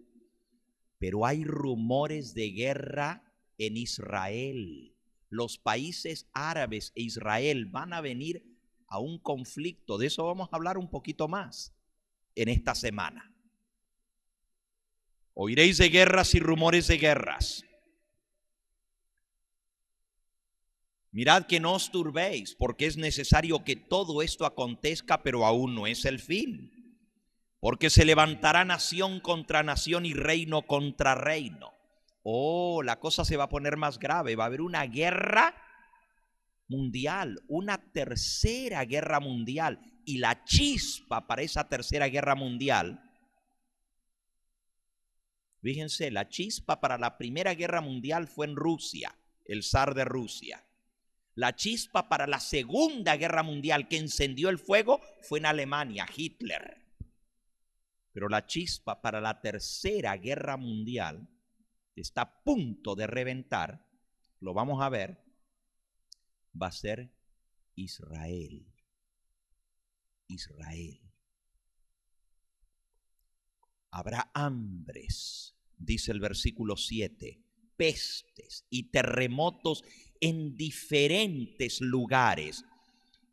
Pero hay rumores de guerra en Israel los países árabes e Israel van a venir a un conflicto. De eso vamos a hablar un poquito más en esta semana. Oiréis de guerras y rumores de guerras. Mirad que no os turbéis, porque es necesario que todo esto acontezca, pero aún no es el fin. Porque se levantará nación contra nación y reino contra reino oh, la cosa se va a poner más grave, va a haber una guerra mundial, una tercera guerra mundial. Y la chispa para esa tercera guerra mundial, fíjense, la chispa para la primera guerra mundial fue en Rusia, el zar de Rusia. La chispa para la segunda guerra mundial que encendió el fuego fue en Alemania, Hitler. Pero la chispa para la tercera guerra mundial está a punto de reventar, lo vamos a ver, va a ser Israel. Israel. Habrá hambres, dice el versículo 7, pestes y terremotos en diferentes lugares.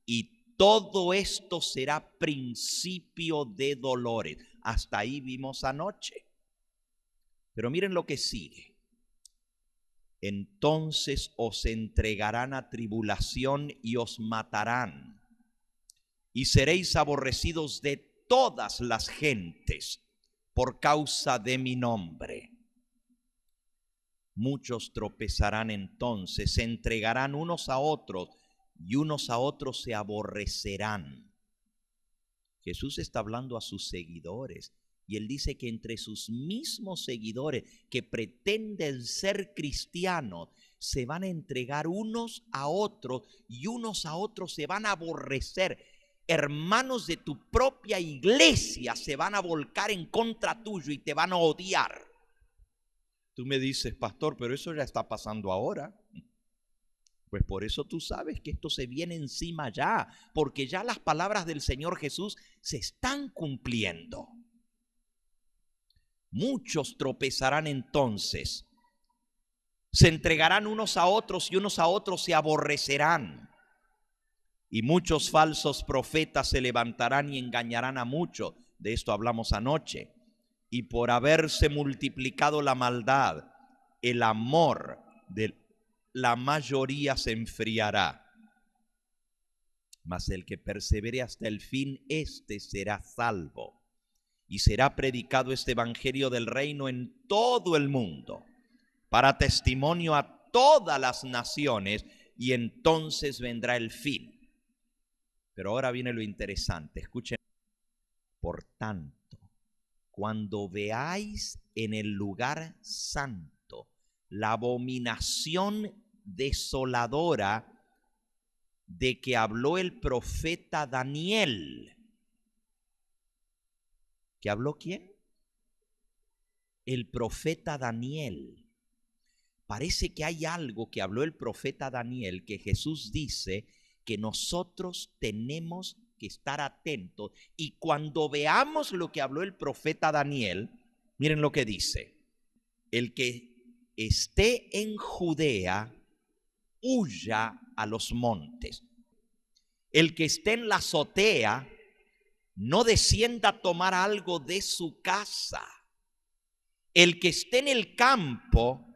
Y todo esto será principio de dolores. Hasta ahí vimos anoche. Pero miren lo que sigue. Entonces os entregarán a tribulación y os matarán. Y seréis aborrecidos de todas las gentes por causa de mi nombre. Muchos tropezarán entonces, se entregarán unos a otros y unos a otros se aborrecerán. Jesús está hablando a sus seguidores y él dice que entre sus mismos seguidores que pretenden ser cristianos, se van a entregar unos a otros y unos a otros se van a aborrecer. Hermanos de tu propia iglesia se van a volcar en contra tuyo y te van a odiar. Tú me dices, pastor, pero eso ya está pasando ahora. Pues por eso tú sabes que esto se viene encima ya, porque ya las palabras del Señor Jesús se están cumpliendo. Muchos tropezarán entonces. Se entregarán unos a otros y unos a otros se aborrecerán. Y muchos falsos profetas se levantarán y engañarán a muchos. De esto hablamos anoche. Y por haberse multiplicado la maldad, el amor de la mayoría se enfriará. Mas el que persevere hasta el fin, éste será salvo y será predicado este Evangelio del reino en todo el mundo, para testimonio a todas las naciones, y entonces vendrá el fin. Pero ahora viene lo interesante, escuchen. Por tanto, cuando veáis en el lugar santo la abominación desoladora de que habló el profeta Daniel, habló quién? El profeta Daniel. Parece que hay algo que habló el profeta Daniel que Jesús dice que nosotros tenemos que estar atentos. Y cuando veamos lo que habló el profeta Daniel, miren lo que dice. El que esté en Judea, huya a los montes. El que esté en la azotea, no descienda a tomar algo de su casa. El que esté en el campo,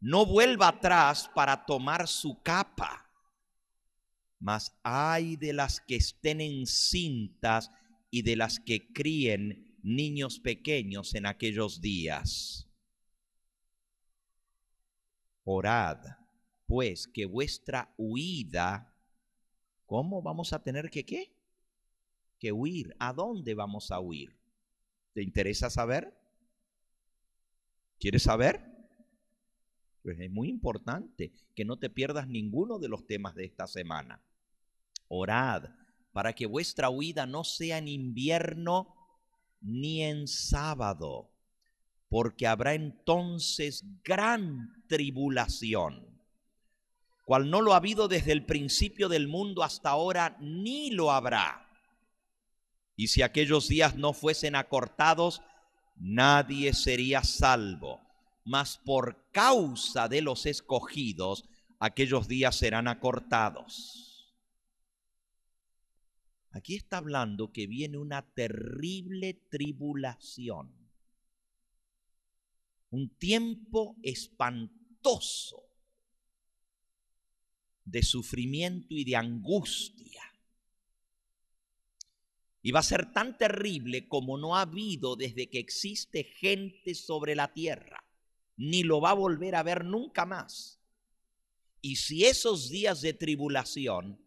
no vuelva atrás para tomar su capa. Mas hay de las que estén encintas y de las que críen niños pequeños en aquellos días. Orad, pues, que vuestra huida, ¿cómo vamos a tener que qué? que huir. ¿A dónde vamos a huir? ¿Te interesa saber? ¿Quieres saber? Pues es muy importante que no te pierdas ninguno de los temas de esta semana. Orad para que vuestra huida no sea en invierno ni en sábado, porque habrá entonces gran tribulación, cual no lo ha habido desde el principio del mundo hasta ahora, ni lo habrá y si aquellos días no fuesen acortados, nadie sería salvo. Mas por causa de los escogidos, aquellos días serán acortados. Aquí está hablando que viene una terrible tribulación, un tiempo espantoso de sufrimiento y de angustia y va a ser tan terrible como no ha habido desde que existe gente sobre la tierra, ni lo va a volver a ver nunca más. Y si esos días de tribulación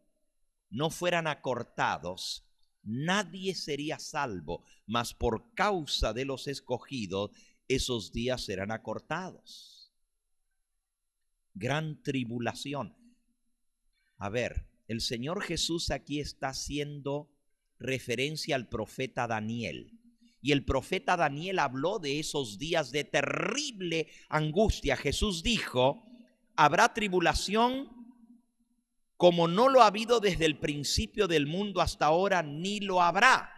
no fueran acortados, nadie sería salvo, mas por causa de los escogidos, esos días serán acortados. Gran tribulación. A ver, el Señor Jesús aquí está haciendo referencia al profeta Daniel. Y el profeta Daniel habló de esos días de terrible angustia. Jesús dijo, habrá tribulación como no lo ha habido desde el principio del mundo hasta ahora, ni lo habrá.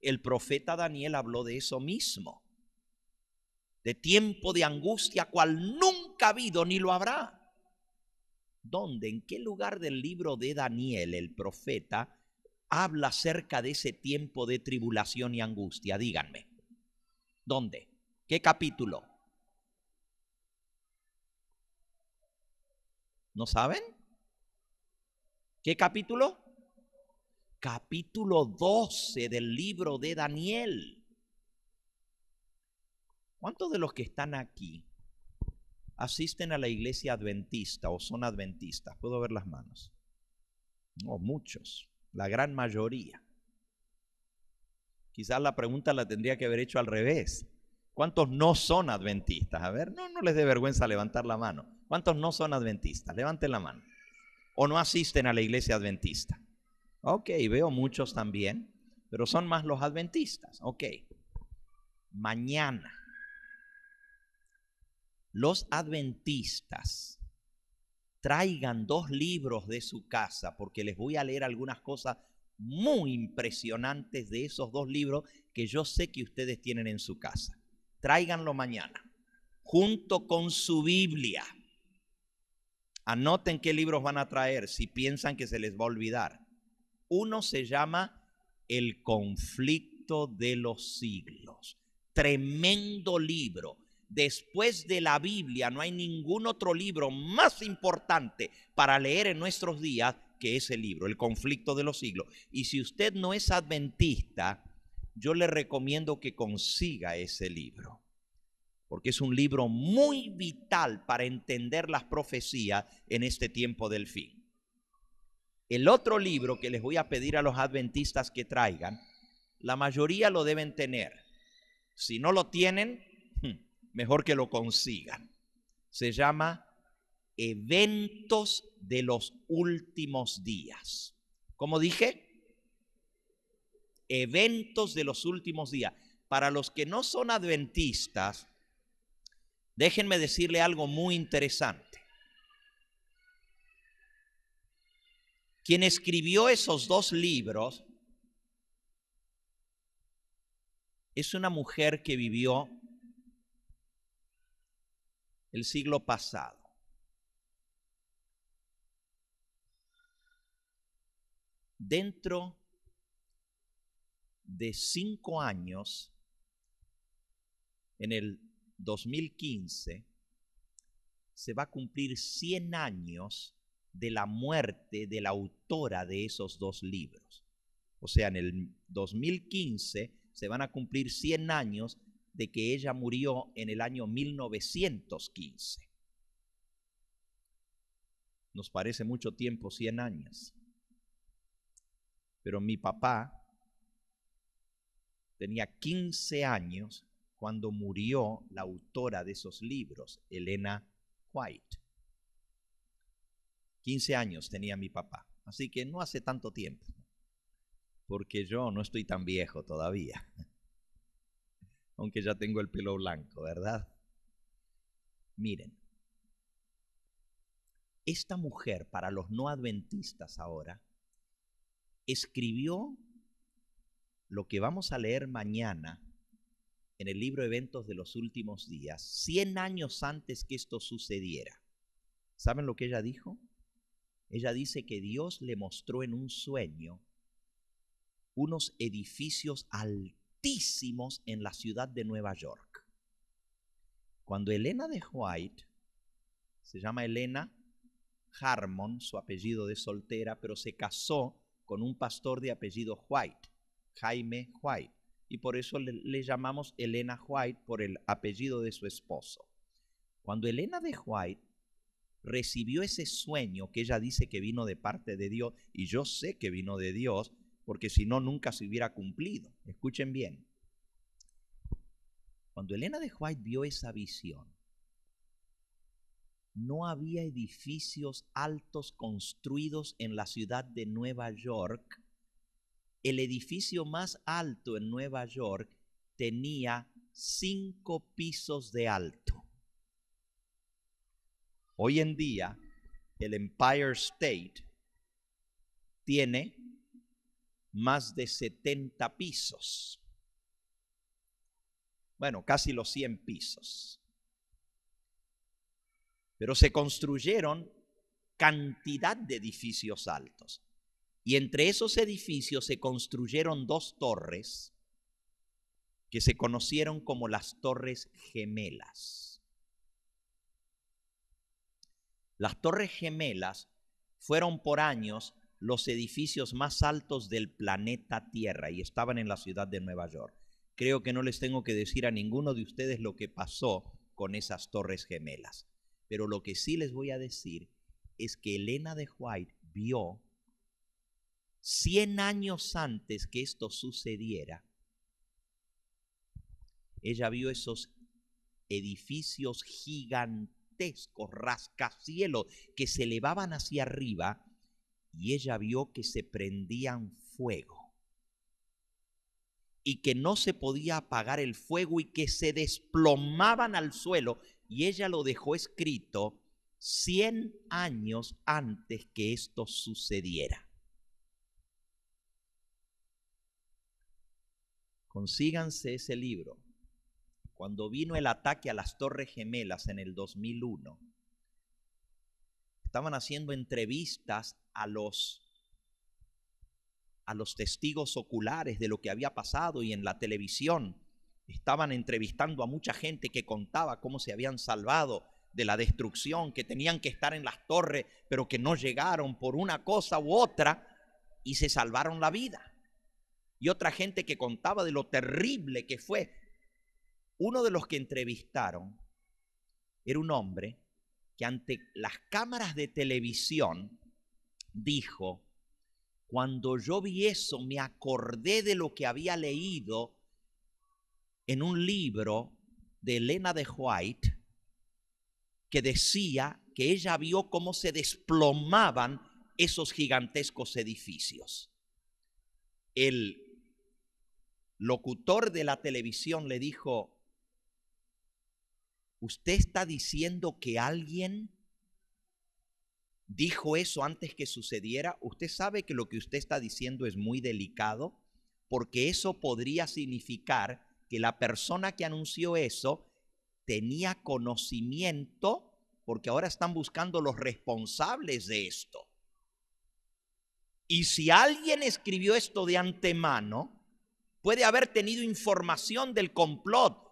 El profeta Daniel habló de eso mismo, de tiempo de angustia cual nunca ha habido ni lo habrá. ¿Dónde? ¿En qué lugar del libro de Daniel el profeta habla acerca de ese tiempo de tribulación y angustia? Díganme. ¿Dónde? ¿Qué capítulo? ¿No saben? ¿Qué capítulo? Capítulo 12 del libro de Daniel. ¿Cuántos de los que están aquí asisten a la iglesia adventista o son adventistas? Puedo ver las manos. No, muchos la gran mayoría. Quizás la pregunta la tendría que haber hecho al revés. ¿Cuántos no son adventistas? A ver, no, no les dé vergüenza levantar la mano. ¿Cuántos no son adventistas? Levanten la mano. O no asisten a la iglesia adventista. Ok, veo muchos también, pero son más los adventistas. Ok. Mañana. Los adventistas traigan dos libros de su casa, porque les voy a leer algunas cosas muy impresionantes de esos dos libros que yo sé que ustedes tienen en su casa. Tráiganlo mañana, junto con su Biblia. Anoten qué libros van a traer si piensan que se les va a olvidar. Uno se llama El conflicto de los siglos. Tremendo libro después de la Biblia, no hay ningún otro libro más importante para leer en nuestros días que ese libro, El conflicto de los siglos. Y si usted no es adventista, yo le recomiendo que consiga ese libro, porque es un libro muy vital para entender las profecías en este tiempo del fin. El otro libro que les voy a pedir a los adventistas que traigan, la mayoría lo deben tener. Si no lo tienen, mejor que lo consigan. Se llama Eventos de los Últimos Días. ¿Cómo dije? Eventos de los Últimos Días. Para los que no son adventistas, déjenme decirle algo muy interesante. Quien escribió esos dos libros es una mujer que vivió el siglo pasado. Dentro de cinco años, en el 2015, se va a cumplir 100 años de la muerte de la autora de esos dos libros. O sea, en el 2015 se van a cumplir 100 años de que ella murió en el año 1915. Nos parece mucho tiempo, 100 años. Pero mi papá tenía 15 años cuando murió la autora de esos libros, Elena White. 15 años tenía mi papá, así que no hace tanto tiempo, porque yo no estoy tan viejo todavía aunque ya tengo el pelo blanco, ¿verdad? Miren, esta mujer para los no adventistas ahora escribió lo que vamos a leer mañana en el libro Eventos de los Últimos Días, 100 años antes que esto sucediera. ¿Saben lo que ella dijo? Ella dice que Dios le mostró en un sueño unos edificios altos en la ciudad de Nueva York. Cuando Elena de White, se llama Elena Harmon, su apellido de soltera, pero se casó con un pastor de apellido White, Jaime White, y por eso le llamamos Elena White por el apellido de su esposo. Cuando Elena de White recibió ese sueño que ella dice que vino de parte de Dios, y yo sé que vino de Dios, porque si no, nunca se hubiera cumplido. Escuchen bien. Cuando Elena de White vio esa visión, no había edificios altos construidos en la ciudad de Nueva York. El edificio más alto en Nueva York tenía cinco pisos de alto. Hoy en día, el Empire State tiene más de 70 pisos. Bueno, casi los 100 pisos. Pero se construyeron cantidad de edificios altos. Y entre esos edificios se construyeron dos torres que se conocieron como las torres gemelas. Las torres gemelas fueron por años los edificios más altos del planeta Tierra y estaban en la ciudad de Nueva York. Creo que no les tengo que decir a ninguno de ustedes lo que pasó con esas torres gemelas, pero lo que sí les voy a decir es que Elena de White vio 100 años antes que esto sucediera, ella vio esos edificios gigantescos, rascacielos, que se elevaban hacia arriba y ella vio que se prendían fuego y que no se podía apagar el fuego y que se desplomaban al suelo. Y ella lo dejó escrito 100 años antes que esto sucediera. Consíganse ese libro. Cuando vino el ataque a las Torres Gemelas en el 2001, estaban haciendo entrevistas a los a los testigos oculares de lo que había pasado y en la televisión estaban entrevistando a mucha gente que contaba cómo se habían salvado de la destrucción, que tenían que estar en las torres, pero que no llegaron por una cosa u otra y se salvaron la vida. Y otra gente que contaba de lo terrible que fue. Uno de los que entrevistaron era un hombre que ante las cámaras de televisión dijo, cuando yo vi eso me acordé de lo que había leído en un libro de Elena de White que decía que ella vio cómo se desplomaban esos gigantescos edificios. El locutor de la televisión le dijo, usted está diciendo que alguien dijo eso antes que sucediera, usted sabe que lo que usted está diciendo es muy delicado, porque eso podría significar que la persona que anunció eso tenía conocimiento, porque ahora están buscando los responsables de esto. Y si alguien escribió esto de antemano, puede haber tenido información del complot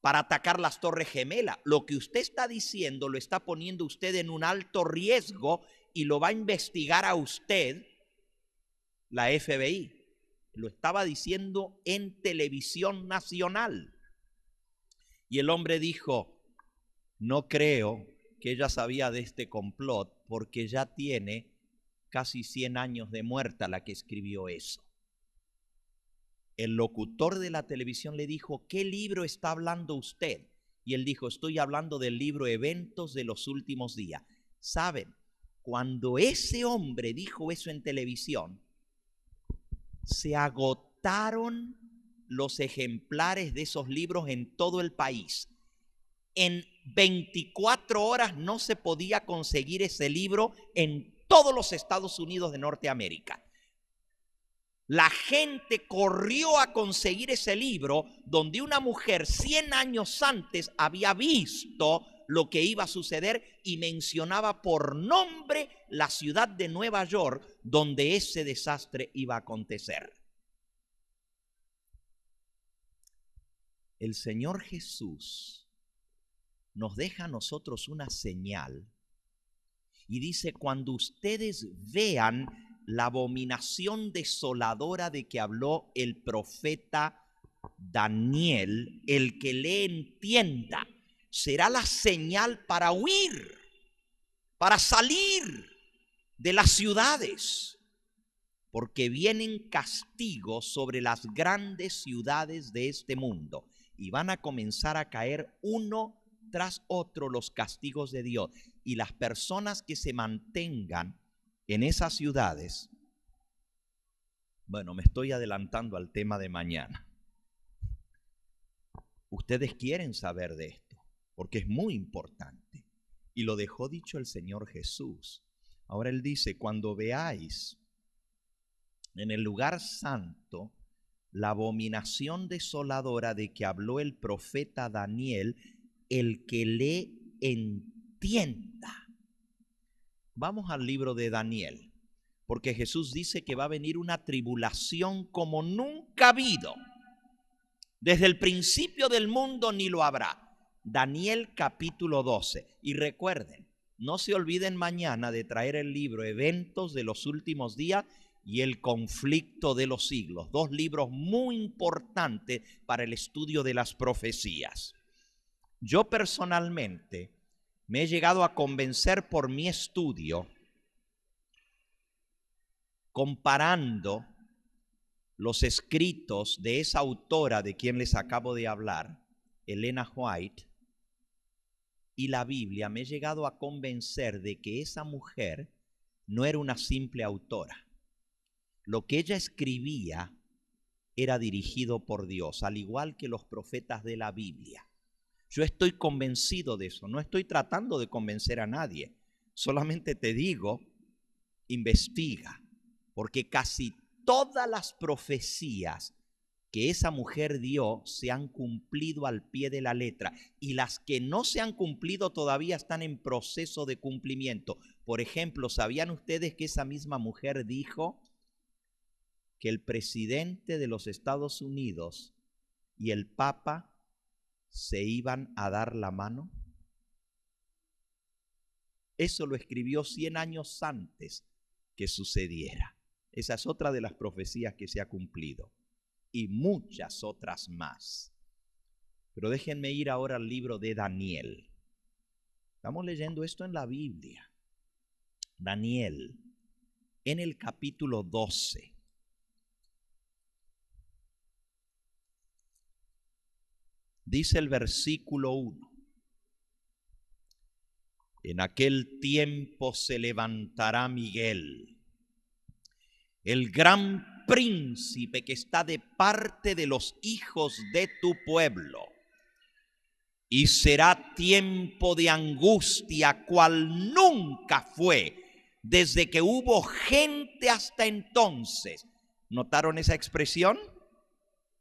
para atacar las torres gemelas. Lo que usted está diciendo lo está poniendo usted en un alto riesgo y lo va a investigar a usted la FBI. Lo estaba diciendo en televisión nacional. Y el hombre dijo, no creo que ella sabía de este complot porque ya tiene casi 100 años de muerta la que escribió eso el locutor de la televisión le dijo, ¿qué libro está hablando usted? Y él dijo, estoy hablando del libro Eventos de los Últimos Días. Saben, cuando ese hombre dijo eso en televisión, se agotaron los ejemplares de esos libros en todo el país. En 24 horas no se podía conseguir ese libro en todos los Estados Unidos de Norteamérica. La gente corrió a conseguir ese libro donde una mujer 100 años antes había visto lo que iba a suceder y mencionaba por nombre la ciudad de Nueva York donde ese desastre iba a acontecer. El Señor Jesús nos deja a nosotros una señal y dice, cuando ustedes vean la abominación desoladora de que habló el profeta Daniel, el que le entienda, será la señal para huir, para salir de las ciudades, porque vienen castigos sobre las grandes ciudades de este mundo y van a comenzar a caer uno tras otro los castigos de Dios y las personas que se mantengan en esas ciudades, bueno, me estoy adelantando al tema de mañana. Ustedes quieren saber de esto, porque es muy importante. Y lo dejó dicho el Señor Jesús. Ahora Él dice, cuando veáis en el lugar santo la abominación desoladora de que habló el profeta Daniel, el que le entienda Vamos al libro de Daniel, porque Jesús dice que va a venir una tribulación como nunca ha habido. Desde el principio del mundo ni lo habrá. Daniel capítulo 12. Y recuerden, no se olviden mañana de traer el libro Eventos de los Últimos Días y El Conflicto de los Siglos. Dos libros muy importantes para el estudio de las profecías. Yo personalmente me he llegado a convencer por mi estudio, comparando los escritos de esa autora de quien les acabo de hablar, Elena White, y la Biblia, me he llegado a convencer de que esa mujer no era una simple autora. Lo que ella escribía era dirigido por Dios, al igual que los profetas de la Biblia. Yo estoy convencido de eso, no estoy tratando de convencer a nadie, solamente te digo, investiga, porque casi todas las profecías que esa mujer dio se han cumplido al pie de la letra y las que no se han cumplido todavía están en proceso de cumplimiento. Por ejemplo, ¿sabían ustedes que esa misma mujer dijo que el presidente de los Estados Unidos y el Papa se iban a dar la mano? Eso lo escribió 100 años antes que sucediera. Esa es otra de las profecías que se ha cumplido y muchas otras más. Pero déjenme ir ahora al libro de Daniel. Estamos leyendo esto en la Biblia. Daniel, en el capítulo 12. Dice el versículo 1. En aquel tiempo se levantará Miguel, el gran príncipe que está de parte de los hijos de tu pueblo. Y será tiempo de angustia cual nunca fue desde que hubo gente hasta entonces. ¿Notaron esa expresión?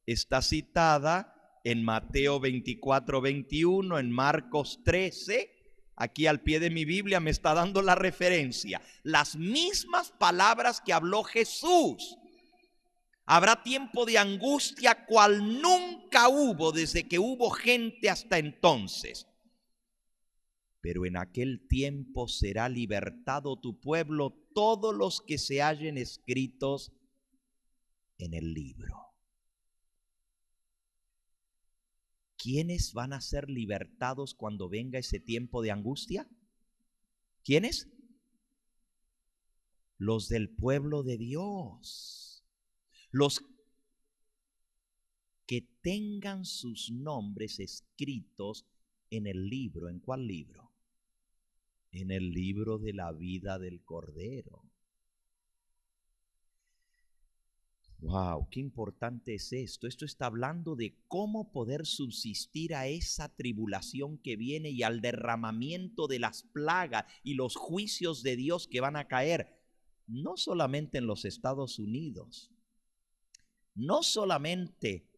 Está citada en Mateo 24, 21, en Marcos 13. Aquí al pie de mi Biblia me está dando la referencia. Las mismas palabras que habló Jesús. Habrá tiempo de angustia cual nunca hubo desde que hubo gente hasta entonces. Pero en aquel tiempo será libertado tu pueblo todos los que se hallen escritos en el libro. ¿Quiénes van a ser libertados cuando venga ese tiempo de angustia? ¿Quiénes? Los del pueblo de Dios. Los que tengan sus nombres escritos en el libro. ¿En cuál libro? En el libro de la vida del Cordero. Wow, qué importante es esto. Esto está hablando de cómo poder subsistir a esa tribulación que viene y al derramamiento de las plagas y los juicios de Dios que van a caer, no solamente en los Estados Unidos, no solamente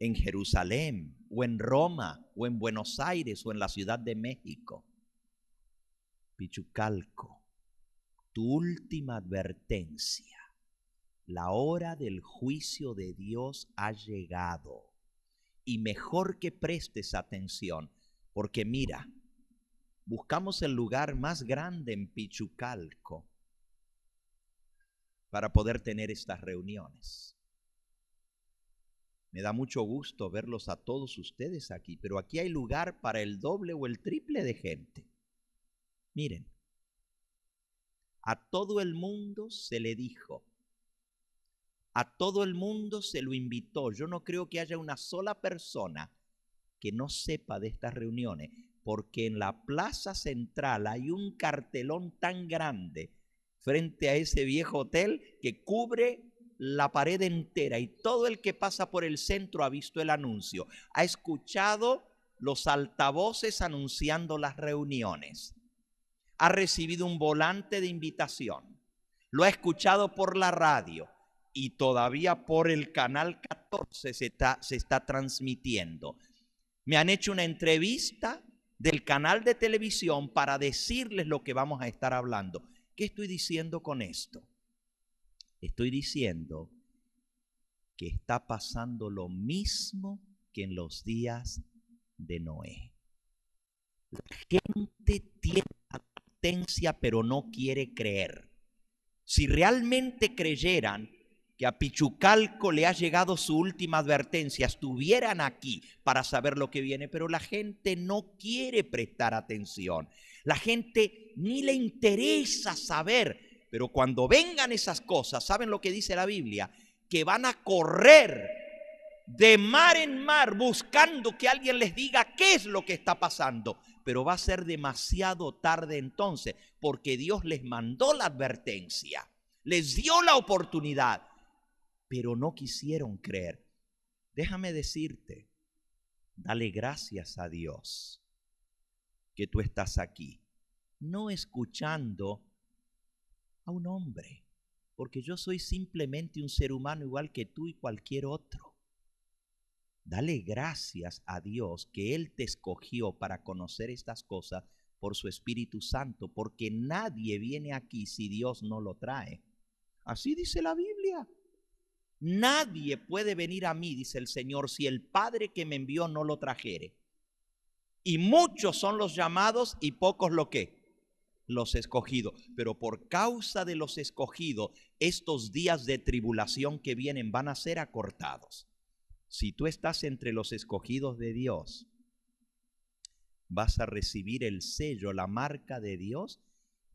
en Jerusalén o en Roma o en Buenos Aires o en la Ciudad de México. Pichucalco, tu última advertencia la hora del juicio de Dios ha llegado. Y mejor que prestes atención, porque mira, buscamos el lugar más grande en Pichucalco para poder tener estas reuniones. Me da mucho gusto verlos a todos ustedes aquí, pero aquí hay lugar para el doble o el triple de gente. Miren, a todo el mundo se le dijo, a todo el mundo se lo invitó. Yo no creo que haya una sola persona que no sepa de estas reuniones, porque en la plaza central hay un cartelón tan grande frente a ese viejo hotel que cubre la pared entera y todo el que pasa por el centro ha visto el anuncio, ha escuchado los altavoces anunciando las reuniones, ha recibido un volante de invitación, lo ha escuchado por la radio, y todavía por el canal 14 se está, se está transmitiendo. Me han hecho una entrevista del canal de televisión para decirles lo que vamos a estar hablando. ¿Qué estoy diciendo con esto? Estoy diciendo que está pasando lo mismo que en los días de Noé. La gente tiene advertencia pero no quiere creer. Si realmente creyeran, y a Pichucalco le ha llegado su última advertencia, estuvieran aquí para saber lo que viene, pero la gente no quiere prestar atención. La gente ni le interesa saber, pero cuando vengan esas cosas, ¿saben lo que dice la Biblia? Que van a correr de mar en mar buscando que alguien les diga qué es lo que está pasando. Pero va a ser demasiado tarde entonces, porque Dios les mandó la advertencia, les dio la oportunidad, pero no quisieron creer. Déjame decirte, dale gracias a Dios que tú estás aquí, no escuchando a un hombre, porque yo soy simplemente un ser humano igual que tú y cualquier otro. Dale gracias a Dios que Él te escogió para conocer estas cosas por su Espíritu Santo, porque nadie viene aquí si Dios no lo trae. Así dice la Biblia. Nadie puede venir a mí, dice el Señor, si el Padre que me envió no lo trajere. Y muchos son los llamados y pocos lo que los escogidos. Pero por causa de los escogidos, estos días de tribulación que vienen van a ser acortados. Si tú estás entre los escogidos de Dios, vas a recibir el sello, la marca de Dios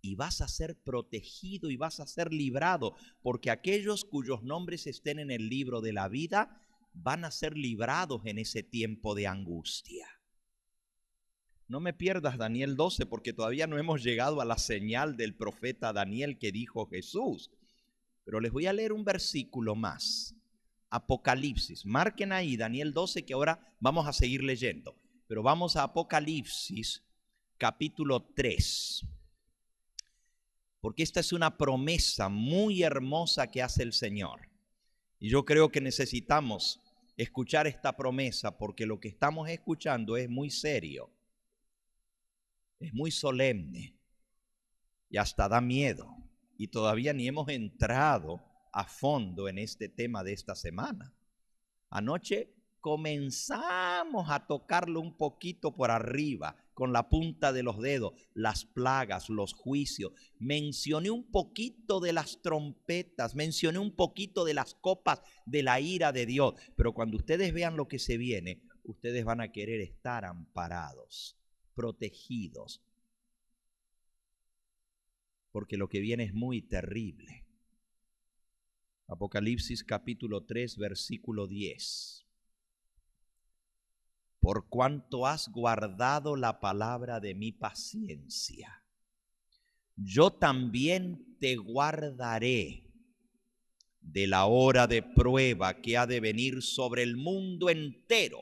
y vas a ser protegido y vas a ser librado, porque aquellos cuyos nombres estén en el libro de la vida van a ser librados en ese tiempo de angustia. No me pierdas Daniel 12 porque todavía no hemos llegado a la señal del profeta Daniel que dijo Jesús. Pero les voy a leer un versículo más. Apocalipsis. Marquen ahí Daniel 12 que ahora vamos a seguir leyendo. Pero vamos a Apocalipsis capítulo 3 porque esta es una promesa muy hermosa que hace el Señor. Y yo creo que necesitamos escuchar esta promesa porque lo que estamos escuchando es muy serio, es muy solemne y hasta da miedo. Y todavía ni hemos entrado a fondo en este tema de esta semana. Anoche comenzamos a tocarlo un poquito por arriba, con la punta de los dedos, las plagas, los juicios. Mencioné un poquito de las trompetas, mencioné un poquito de las copas de la ira de Dios. Pero cuando ustedes vean lo que se viene, ustedes van a querer estar amparados, protegidos. Porque lo que viene es muy terrible. Apocalipsis capítulo 3, versículo 10 por cuanto has guardado la palabra de mi paciencia. Yo también te guardaré de la hora de prueba que ha de venir sobre el mundo entero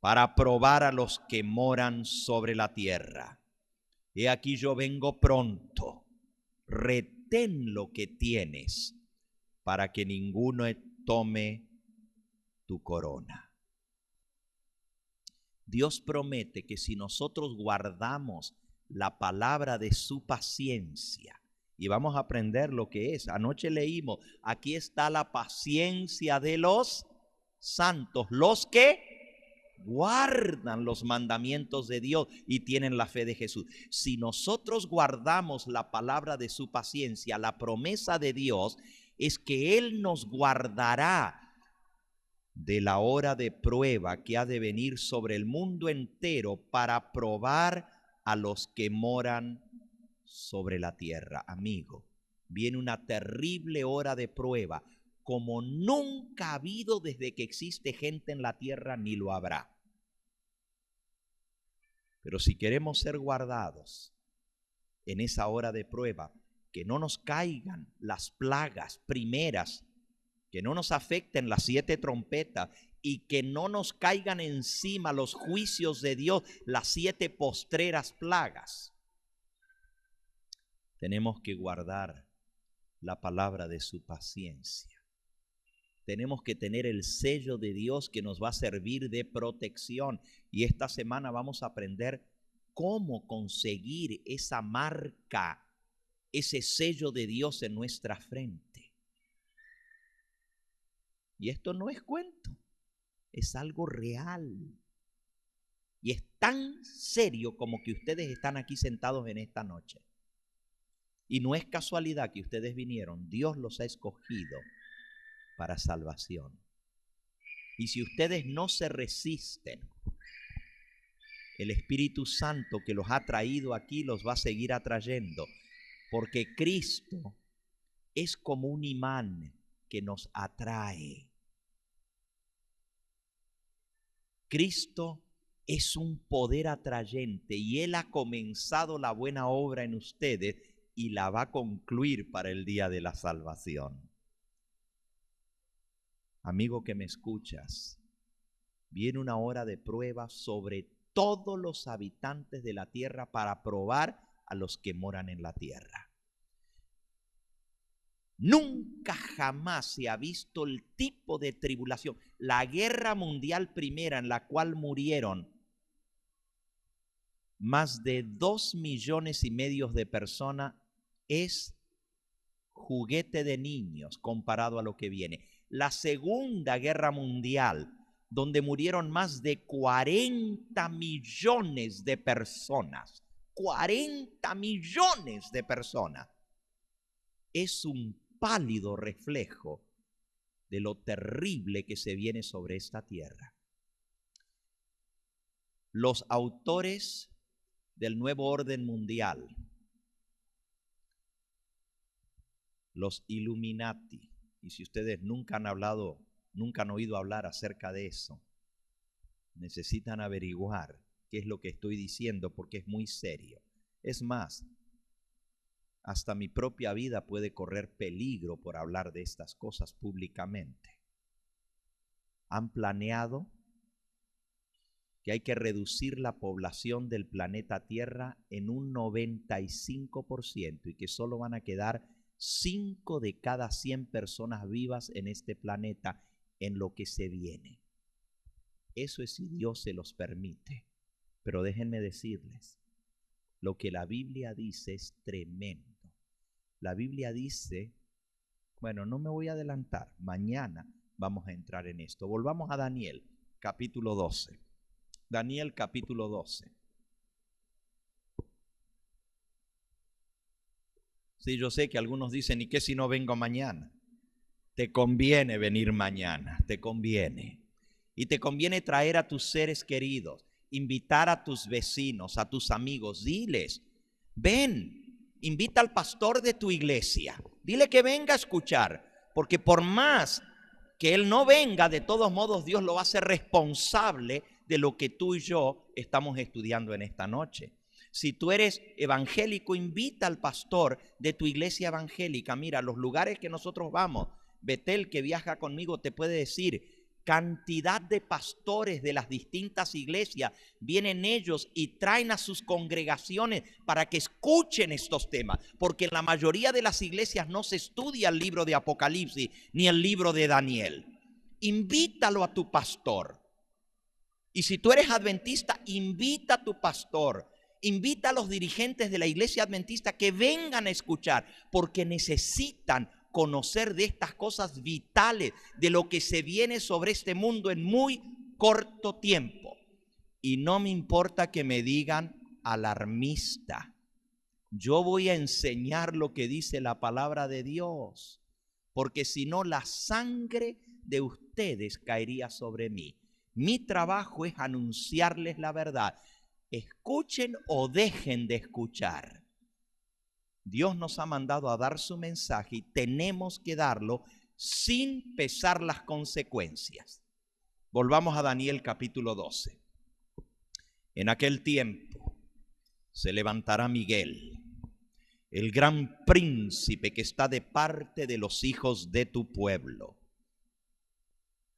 para probar a los que moran sobre la tierra. He aquí yo vengo pronto, retén lo que tienes para que ninguno tome tu corona. Dios promete que si nosotros guardamos la palabra de su paciencia, y vamos a aprender lo que es. Anoche leímos, aquí está la paciencia de los santos, los que guardan los mandamientos de Dios y tienen la fe de Jesús. Si nosotros guardamos la palabra de su paciencia, la promesa de Dios es que Él nos guardará de la hora de prueba que ha de venir sobre el mundo entero para probar a los que moran sobre la tierra. Amigo, viene una terrible hora de prueba, como nunca ha habido desde que existe gente en la tierra, ni lo habrá. Pero si queremos ser guardados en esa hora de prueba, que no nos caigan las plagas primeras que no nos afecten las siete trompetas y que no nos caigan encima los juicios de Dios, las siete postreras plagas. Tenemos que guardar la palabra de su paciencia. Tenemos que tener el sello de Dios que nos va a servir de protección. Y esta semana vamos a aprender cómo conseguir esa marca, ese sello de Dios en nuestra frente. Y esto no es cuento, es algo real. Y es tan serio como que ustedes están aquí sentados en esta noche. Y no es casualidad que ustedes vinieron, Dios los ha escogido para salvación. Y si ustedes no se resisten, el Espíritu Santo que los ha traído aquí los va a seguir atrayendo, porque Cristo es como un imán que nos atrae. Cristo es un poder atrayente y Él ha comenzado la buena obra en ustedes y la va a concluir para el día de la salvación. Amigo que me escuchas, viene una hora de prueba sobre todos los habitantes de la tierra para probar a los que moran en la tierra. Nunca jamás se ha visto el tipo de tribulación. La guerra mundial primera en la cual murieron más de dos millones y medio de personas es juguete de niños comparado a lo que viene. La Segunda Guerra Mundial, donde murieron más de 40 millones de personas, 40 millones de personas, es un pálido reflejo de lo terrible que se viene sobre esta tierra. Los autores del nuevo orden mundial, los Illuminati, y si ustedes nunca han hablado, nunca han oído hablar acerca de eso, necesitan averiguar qué es lo que estoy diciendo porque es muy serio. Es más, hasta mi propia vida puede correr peligro por hablar de estas cosas públicamente. Han planeado que hay que reducir la población del planeta Tierra en un 95% y que solo van a quedar 5 de cada 100 personas vivas en este planeta en lo que se viene. Eso es si Dios se los permite. Pero déjenme decirles, lo que la Biblia dice es tremendo. La Biblia dice, bueno, no me voy a adelantar, mañana vamos a entrar en esto. Volvamos a Daniel, capítulo 12. Daniel, capítulo 12. Sí, yo sé que algunos dicen, ¿y qué si no vengo mañana? Te conviene venir mañana, te conviene. Y te conviene traer a tus seres queridos, invitar a tus vecinos, a tus amigos, diles, ven, Invita al pastor de tu iglesia. Dile que venga a escuchar, porque por más que él no venga, de todos modos Dios lo va a responsable de lo que tú y yo estamos estudiando en esta noche. Si tú eres evangélico, invita al pastor de tu iglesia evangélica. Mira, los lugares que nosotros vamos, Betel que viaja conmigo te puede decir, cantidad de pastores de las distintas iglesias, vienen ellos y traen a sus congregaciones para que escuchen estos temas, porque en la mayoría de las iglesias no se estudia el libro de Apocalipsis ni el libro de Daniel. Invítalo a tu pastor. Y si tú eres adventista, invita a tu pastor, invita a los dirigentes de la iglesia adventista que vengan a escuchar, porque necesitan conocer de estas cosas vitales, de lo que se viene sobre este mundo en muy corto tiempo. Y no me importa que me digan alarmista. Yo voy a enseñar lo que dice la palabra de Dios, porque si no la sangre de ustedes caería sobre mí. Mi trabajo es anunciarles la verdad. Escuchen o dejen de escuchar. Dios nos ha mandado a dar su mensaje y tenemos que darlo sin pesar las consecuencias. Volvamos a Daniel capítulo 12. En aquel tiempo se levantará Miguel, el gran príncipe que está de parte de los hijos de tu pueblo.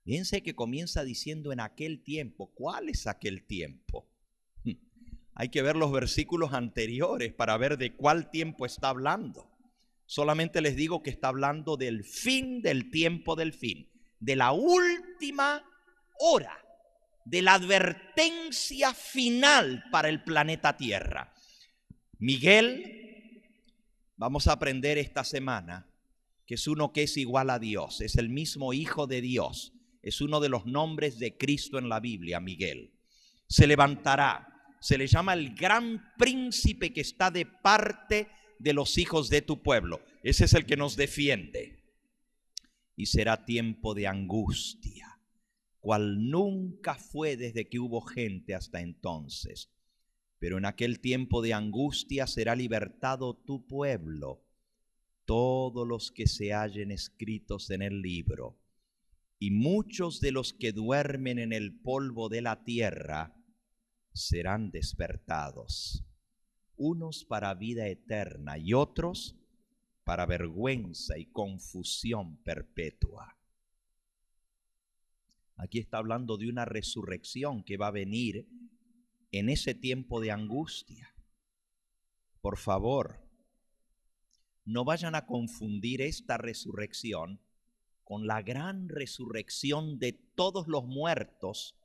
Fíjense que comienza diciendo en aquel tiempo. ¿Cuál es aquel tiempo? Hay que ver los versículos anteriores para ver de cuál tiempo está hablando. Solamente les digo que está hablando del fin del tiempo del fin, de la última hora, de la advertencia final para el planeta Tierra. Miguel, vamos a aprender esta semana que es uno que es igual a Dios, es el mismo Hijo de Dios, es uno de los nombres de Cristo en la Biblia, Miguel. Se levantará se le llama el gran príncipe que está de parte de los hijos de tu pueblo. Ese es el que nos defiende. Y será tiempo de angustia, cual nunca fue desde que hubo gente hasta entonces. Pero en aquel tiempo de angustia será libertado tu pueblo, todos los que se hallen escritos en el libro. Y muchos de los que duermen en el polvo de la tierra, serán despertados, unos para vida eterna y otros para vergüenza y confusión perpetua. Aquí está hablando de una resurrección que va a venir en ese tiempo de angustia. Por favor, no vayan a confundir esta resurrección con la gran resurrección de todos los muertos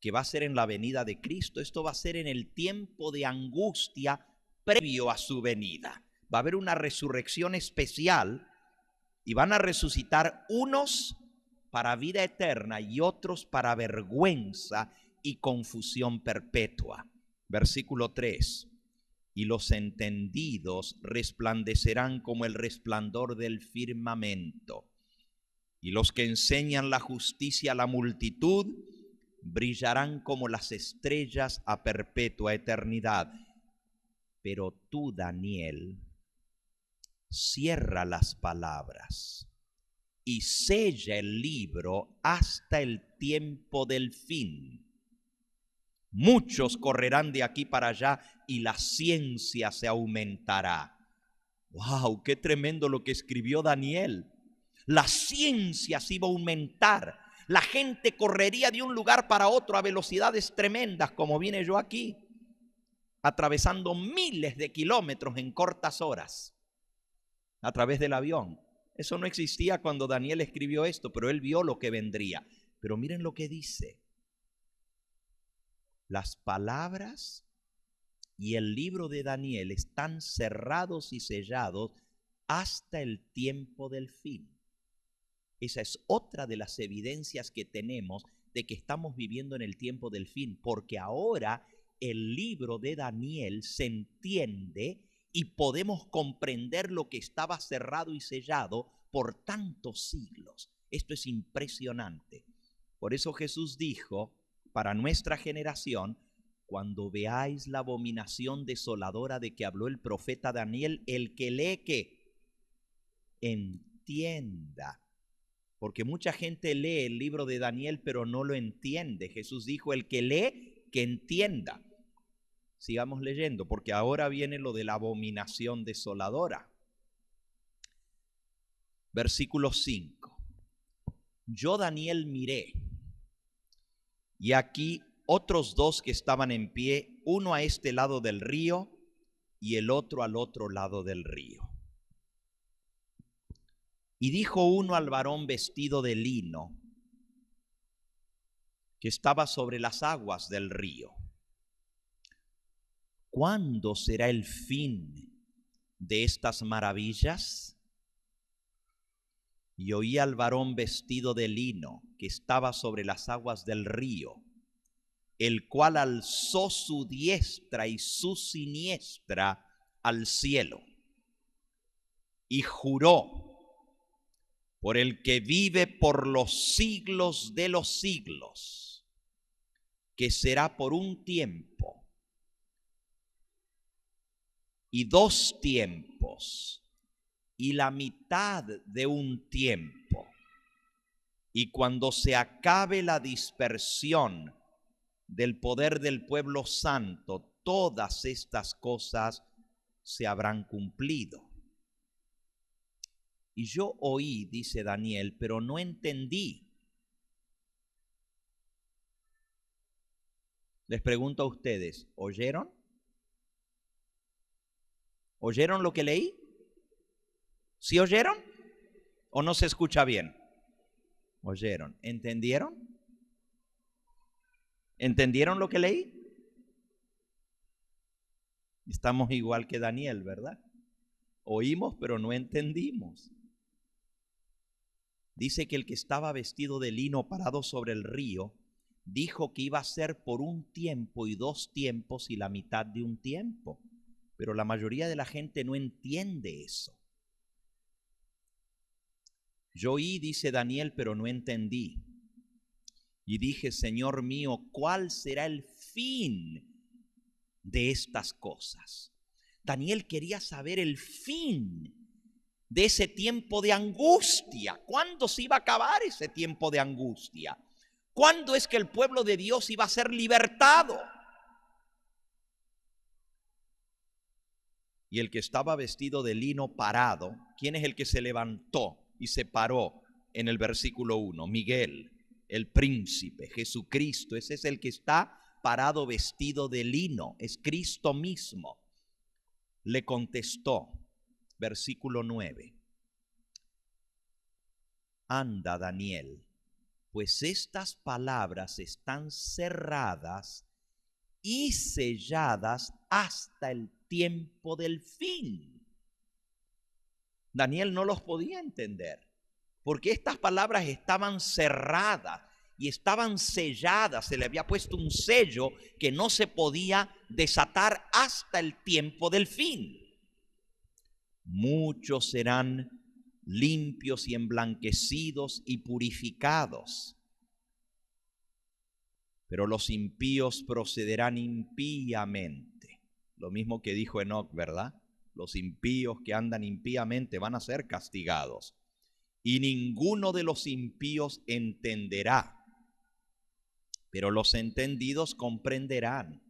que va a ser en la venida de Cristo, esto va a ser en el tiempo de angustia previo a su venida. Va a haber una resurrección especial y van a resucitar unos para vida eterna y otros para vergüenza y confusión perpetua. Versículo 3. Y los entendidos resplandecerán como el resplandor del firmamento. Y los que enseñan la justicia a la multitud, brillarán como las estrellas a perpetua eternidad. Pero tú, Daniel, cierra las palabras y sella el libro hasta el tiempo del fin. Muchos correrán de aquí para allá y la ciencia se aumentará. ¡Wow! ¡Qué tremendo lo que escribió Daniel! La ciencia se iba a aumentar la gente correría de un lugar para otro a velocidades tremendas, como vine yo aquí, atravesando miles de kilómetros en cortas horas a través del avión. Eso no existía cuando Daniel escribió esto, pero él vio lo que vendría. Pero miren lo que dice. Las palabras y el libro de Daniel están cerrados y sellados hasta el tiempo del fin. Esa es otra de las evidencias que tenemos de que estamos viviendo en el tiempo del fin, porque ahora el libro de Daniel se entiende y podemos comprender lo que estaba cerrado y sellado por tantos siglos. Esto es impresionante. Por eso Jesús dijo, para nuestra generación, cuando veáis la abominación desoladora de que habló el profeta Daniel, el que lee que entienda porque mucha gente lee el libro de Daniel pero no lo entiende. Jesús dijo, el que lee, que entienda. Sigamos leyendo, porque ahora viene lo de la abominación desoladora. Versículo 5. Yo Daniel miré, y aquí otros dos que estaban en pie, uno a este lado del río y el otro al otro lado del río. Y dijo uno al varón vestido de lino que estaba sobre las aguas del río, ¿cuándo será el fin de estas maravillas? Y oí al varón vestido de lino que estaba sobre las aguas del río, el cual alzó su diestra y su siniestra al cielo, y juró por el que vive por los siglos de los siglos, que será por un tiempo y dos tiempos y la mitad de un tiempo. Y cuando se acabe la dispersión del poder del pueblo santo, todas estas cosas se habrán cumplido. Y yo oí, dice Daniel, pero no entendí. Les pregunto a ustedes, ¿oyeron? ¿Oyeron lo que leí? ¿Sí oyeron? ¿O no se escucha bien? Oyeron. ¿Entendieron? ¿Entendieron lo que leí? Estamos igual que Daniel, ¿verdad? Oímos, pero no entendimos dice que el que estaba vestido de lino parado sobre el río, dijo que iba a ser por un tiempo y dos tiempos y la mitad de un tiempo. Pero la mayoría de la gente no entiende eso. Yo oí, dice Daniel, pero no entendí. Y dije, Señor mío, ¿cuál será el fin de estas cosas? Daniel quería saber el fin de ese tiempo de angustia. ¿Cuándo se iba a acabar ese tiempo de angustia? ¿Cuándo es que el pueblo de Dios iba a ser libertado? Y el que estaba vestido de lino parado, ¿quién es el que se levantó y se paró en el versículo 1? Miguel, el príncipe, Jesucristo, ese es el que está parado vestido de lino, es Cristo mismo. Le contestó, versículo 9. Anda, Daniel, pues estas palabras están cerradas y selladas hasta el tiempo del fin. Daniel no los podía entender, porque estas palabras estaban cerradas y estaban selladas, se le había puesto un sello que no se podía desatar hasta el tiempo del fin muchos serán limpios y emblanquecidos y purificados. Pero los impíos procederán impíamente. Lo mismo que dijo Enoch, ¿verdad? Los impíos que andan impíamente van a ser castigados. Y ninguno de los impíos entenderá. Pero los entendidos comprenderán.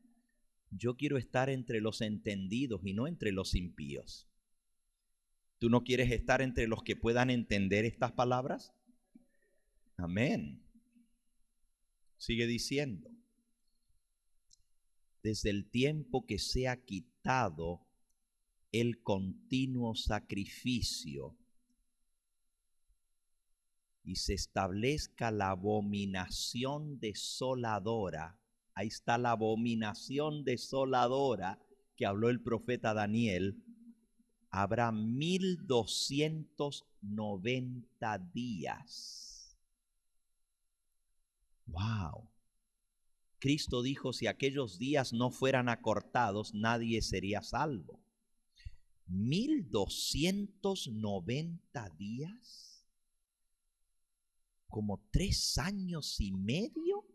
Yo quiero estar entre los entendidos y no entre los impíos. ¿Tú no quieres estar entre los que puedan entender estas palabras? Amén. Sigue diciendo, desde el tiempo que se ha quitado el continuo sacrificio y se establezca la abominación desoladora, ahí está la abominación desoladora que habló el profeta Daniel, habrá 1290 días. Wow. Cristo dijo, si aquellos días no fueran acortados, nadie sería salvo. 1290 días, como tres años y medio,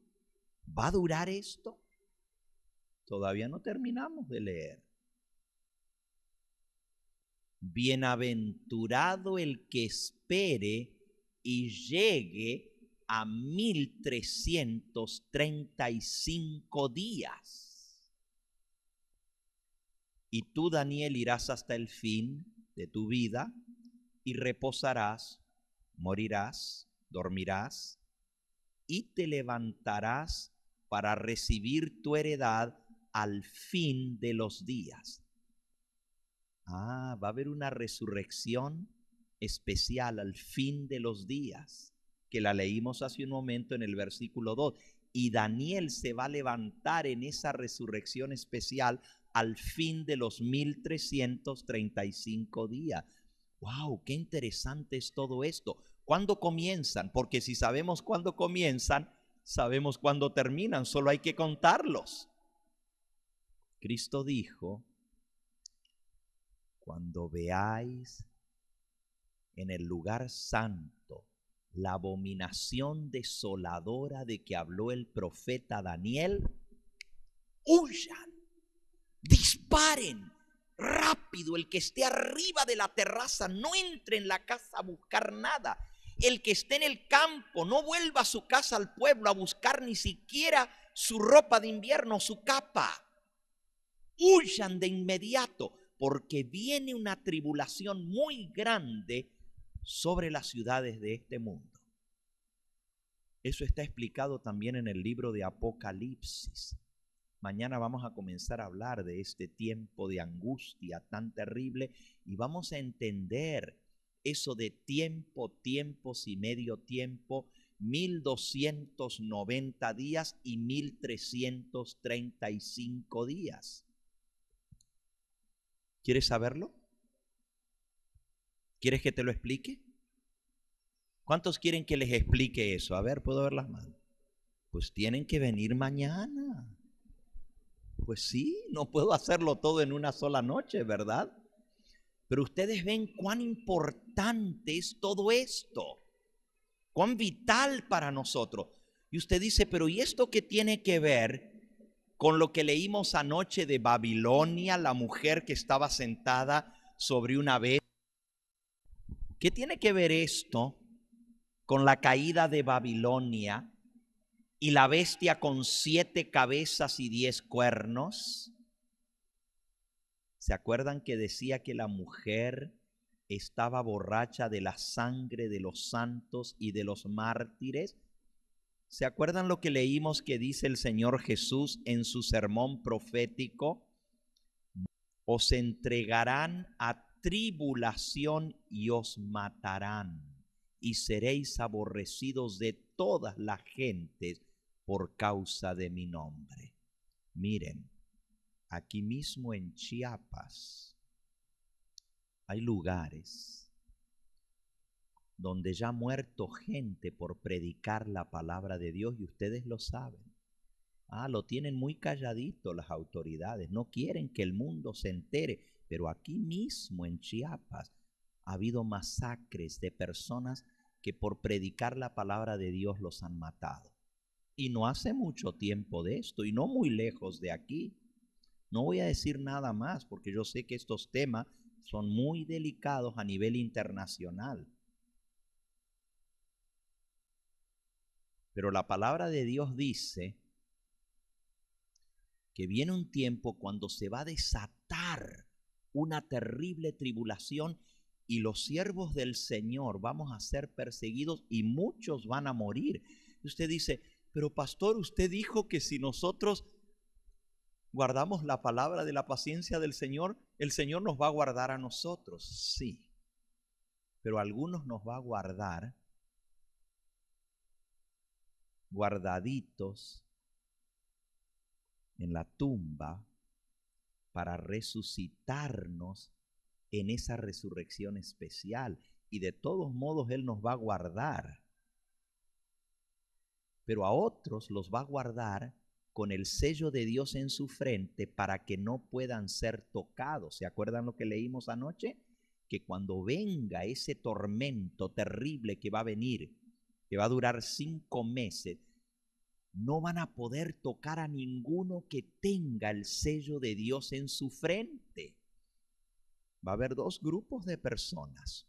¿va a durar esto? Todavía no terminamos de leer. Bienaventurado el que espere y llegue a 1335 días. Y tú, Daniel, irás hasta el fin de tu vida y reposarás, morirás, dormirás y te levantarás para recibir tu heredad al fin de los días. Ah, va a haber una resurrección especial al fin de los días, que la leímos hace un momento en el versículo 2. Y Daniel se va a levantar en esa resurrección especial al fin de los 1335 días. ¡Wow! ¡Qué interesante es todo esto! ¿Cuándo comienzan? Porque si sabemos cuándo comienzan, sabemos cuándo terminan, solo hay que contarlos. Cristo dijo cuando veáis en el lugar santo la abominación desoladora de que habló el profeta Daniel, huyan, disparen rápido, el que esté arriba de la terraza, no entre en la casa a buscar nada, el que esté en el campo, no vuelva a su casa al pueblo a buscar ni siquiera su ropa de invierno, su capa, huyan de inmediato porque viene una tribulación muy grande sobre las ciudades de este mundo. Eso está explicado también en el libro de Apocalipsis. Mañana vamos a comenzar a hablar de este tiempo de angustia tan terrible y vamos a entender eso de tiempo, tiempos y medio tiempo, 1290 días y 1335 días. ¿Quieres saberlo? ¿Quieres que te lo explique? ¿Cuántos quieren que les explique eso? A ver, puedo ver las manos. Pues tienen que venir mañana. Pues sí, no puedo hacerlo todo en una sola noche, ¿verdad? Pero ustedes ven cuán importante es todo esto, cuán vital para nosotros. Y usted dice, pero ¿y esto qué tiene que ver con lo que leímos anoche de Babilonia, la mujer que estaba sentada sobre una bestia. ¿Qué tiene que ver esto con la caída de Babilonia y la bestia con siete cabezas y diez cuernos? ¿Se acuerdan que decía que la mujer estaba borracha de la sangre de los santos y de los mártires? ¿Se acuerdan lo que leímos que dice el Señor Jesús en su sermón profético? Os entregarán a tribulación y os matarán y seréis aborrecidos de todas las gentes por causa de mi nombre. Miren, aquí mismo en Chiapas hay lugares donde ya ha muerto gente por predicar la palabra de Dios y ustedes lo saben. Ah, lo tienen muy calladito las autoridades, no quieren que el mundo se entere, pero aquí mismo en Chiapas ha habido masacres de personas que por predicar la palabra de Dios los han matado. Y no hace mucho tiempo de esto, y no muy lejos de aquí. No voy a decir nada más porque yo sé que estos temas son muy delicados a nivel internacional Pero la palabra de Dios dice que viene un tiempo cuando se va a desatar una terrible tribulación y los siervos del Señor vamos a ser perseguidos y muchos van a morir. Y usted dice, pero pastor, usted dijo que si nosotros guardamos la palabra de la paciencia del Señor, el Señor nos va a guardar a nosotros. Sí, pero algunos nos va a guardar guardaditos en la tumba para resucitarnos en esa resurrección especial. Y de todos modos Él nos va a guardar. Pero a otros los va a guardar con el sello de Dios en su frente para que no puedan ser tocados. ¿Se acuerdan lo que leímos anoche? Que cuando venga ese tormento terrible que va a venir va a durar cinco meses, no van a poder tocar a ninguno que tenga el sello de Dios en su frente. Va a haber dos grupos de personas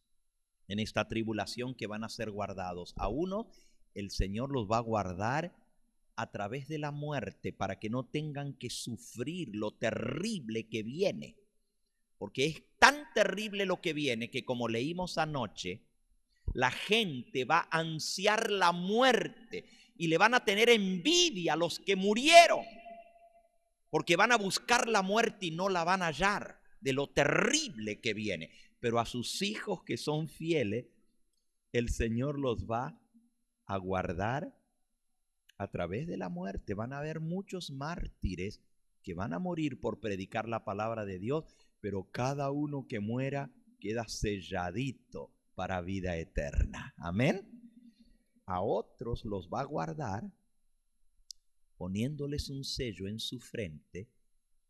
en esta tribulación que van a ser guardados. A uno el Señor los va a guardar a través de la muerte para que no tengan que sufrir lo terrible que viene. Porque es tan terrible lo que viene que como leímos anoche, la gente va a ansiar la muerte y le van a tener envidia a los que murieron, porque van a buscar la muerte y no la van a hallar de lo terrible que viene. Pero a sus hijos que son fieles, el Señor los va a guardar a través de la muerte. Van a haber muchos mártires que van a morir por predicar la palabra de Dios, pero cada uno que muera queda selladito para vida eterna. Amén. A otros los va a guardar poniéndoles un sello en su frente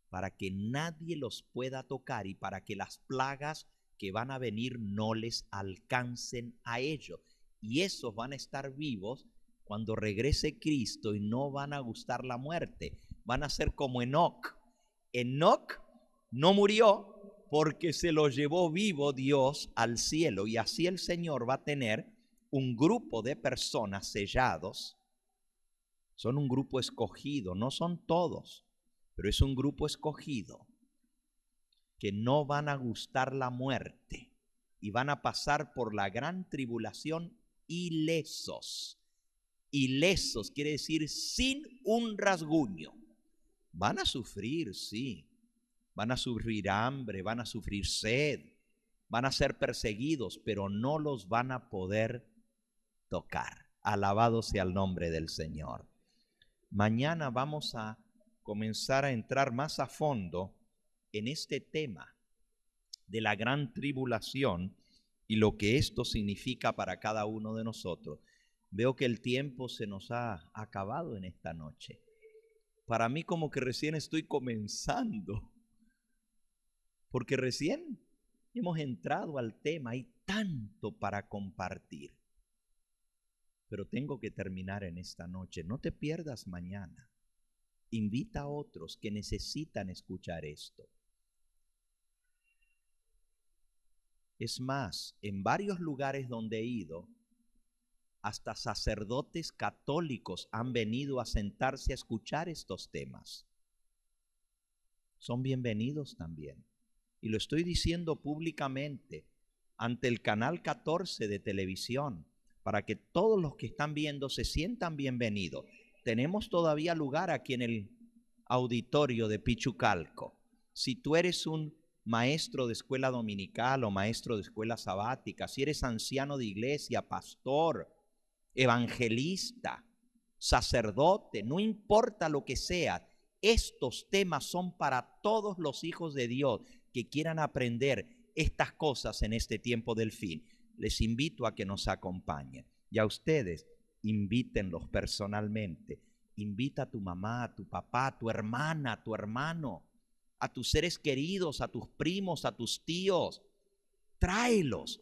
para que nadie los pueda tocar y para que las plagas que van a venir no les alcancen a ellos. Y esos van a estar vivos cuando regrese Cristo y no van a gustar la muerte. Van a ser como Enoch. Enoch no murió, porque se lo llevó vivo Dios al cielo y así el Señor va a tener un grupo de personas sellados. Son un grupo escogido, no son todos, pero es un grupo escogido que no van a gustar la muerte y van a pasar por la gran tribulación ilesos. Ilesos quiere decir sin un rasguño. Van a sufrir, sí, van a sufrir hambre, van a sufrir sed, van a ser perseguidos, pero no los van a poder tocar. Alabado sea el nombre del Señor. Mañana vamos a comenzar a entrar más a fondo en este tema de la gran tribulación y lo que esto significa para cada uno de nosotros. Veo que el tiempo se nos ha acabado en esta noche. Para mí como que recién estoy comenzando porque recién hemos entrado al tema, hay tanto para compartir. Pero tengo que terminar en esta noche, no te pierdas mañana. Invita a otros que necesitan escuchar esto. Es más, en varios lugares donde he ido, hasta sacerdotes católicos han venido a sentarse a escuchar estos temas. Son bienvenidos también y lo estoy diciendo públicamente ante el canal 14 de televisión, para que todos los que están viendo se sientan bienvenidos. Tenemos todavía lugar aquí en el auditorio de Pichucalco. Si tú eres un maestro de escuela dominical o maestro de escuela sabática, si eres anciano de iglesia, pastor, evangelista, sacerdote, no importa lo que sea, estos temas son para todos los hijos de Dios que quieran aprender estas cosas en este tiempo del fin. Les invito a que nos acompañen. Y a ustedes, invítenlos personalmente. Invita a tu mamá, a tu papá, a tu hermana, a tu hermano, a tus seres queridos, a tus primos, a tus tíos. Tráelos.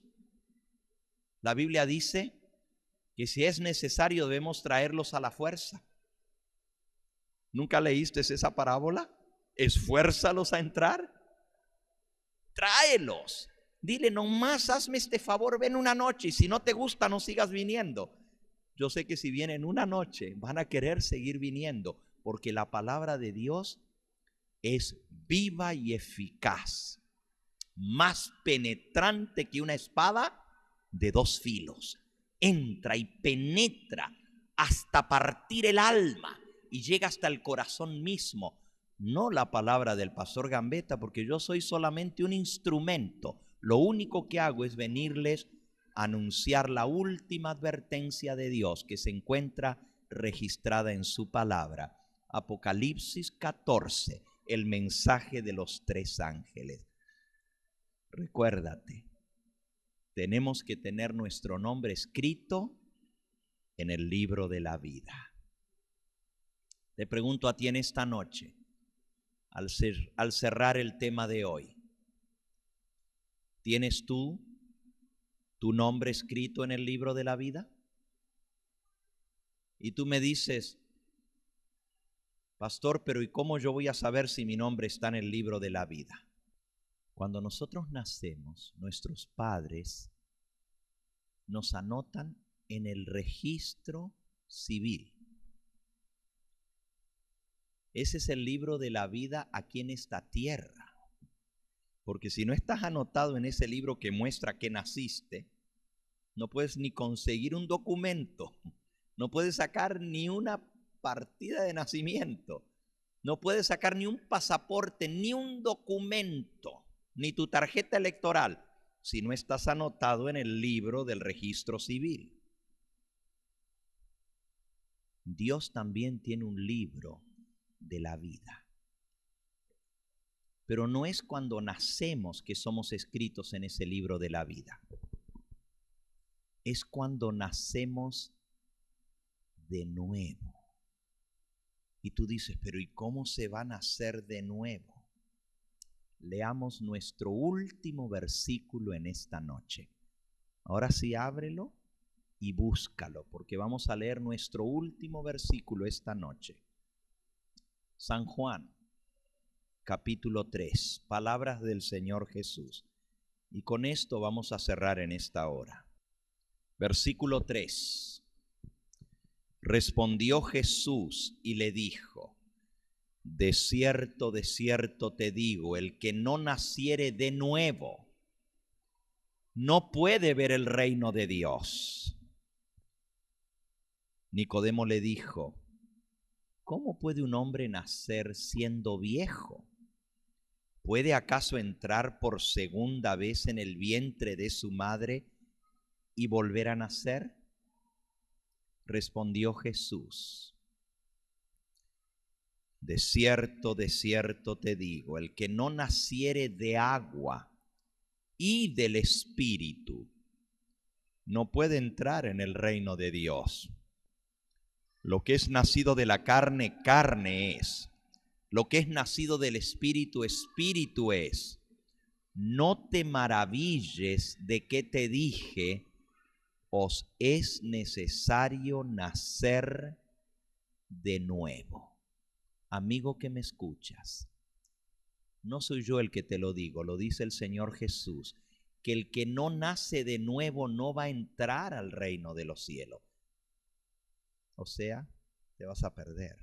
La Biblia dice que si es necesario debemos traerlos a la fuerza. ¿Nunca leíste esa parábola? Esfuérzalos a entrar tráelos. Dile, nomás hazme este favor, ven una noche y si no te gusta, no sigas viniendo. Yo sé que si vienen una noche, van a querer seguir viniendo, porque la palabra de Dios es viva y eficaz, más penetrante que una espada de dos filos. Entra y penetra hasta partir el alma y llega hasta el corazón mismo no la palabra del pastor Gambetta, porque yo soy solamente un instrumento. Lo único que hago es venirles a anunciar la última advertencia de Dios que se encuentra registrada en su palabra. Apocalipsis 14, el mensaje de los tres ángeles. Recuérdate, tenemos que tener nuestro nombre escrito en el libro de la vida. Te pregunto a ti en esta noche, al, ser, al cerrar el tema de hoy. ¿Tienes tú tu nombre escrito en el libro de la vida? Y tú me dices, Pastor, pero ¿y cómo yo voy a saber si mi nombre está en el libro de la vida? Cuando nosotros nacemos, nuestros padres nos anotan en el registro civil. Ese es el libro de la vida aquí en esta tierra. Porque si no estás anotado en ese libro que muestra que naciste, no puedes ni conseguir un documento, no puedes sacar ni una partida de nacimiento, no puedes sacar ni un pasaporte, ni un documento, ni tu tarjeta electoral, si no estás anotado en el libro del registro civil. Dios también tiene un libro de la vida. Pero no es cuando nacemos que somos escritos en ese libro de la vida. Es cuando nacemos de nuevo. Y tú dices, pero ¿y cómo se va a nacer de nuevo? Leamos nuestro último versículo en esta noche. Ahora sí, ábrelo y búscalo, porque vamos a leer nuestro último versículo esta noche. San Juan, capítulo 3, palabras del Señor Jesús. Y con esto vamos a cerrar en esta hora. Versículo 3. Respondió Jesús y le dijo, de cierto, de cierto te digo, el que no naciere de nuevo, no puede ver el reino de Dios. Nicodemo le dijo, ¿cómo puede un hombre nacer siendo viejo? ¿Puede acaso entrar por segunda vez en el vientre de su madre y volver a nacer? Respondió Jesús, de cierto, de cierto te digo, el que no naciere de agua y del Espíritu, no puede entrar en el reino de Dios. Lo que es nacido de la carne, carne es. Lo que es nacido del espíritu, espíritu es. No te maravilles de que te dije, os es necesario nacer de nuevo. Amigo que me escuchas, no soy yo el que te lo digo, lo dice el Señor Jesús, que el que no nace de nuevo no va a entrar al reino de los cielos. O sea, te vas a perder.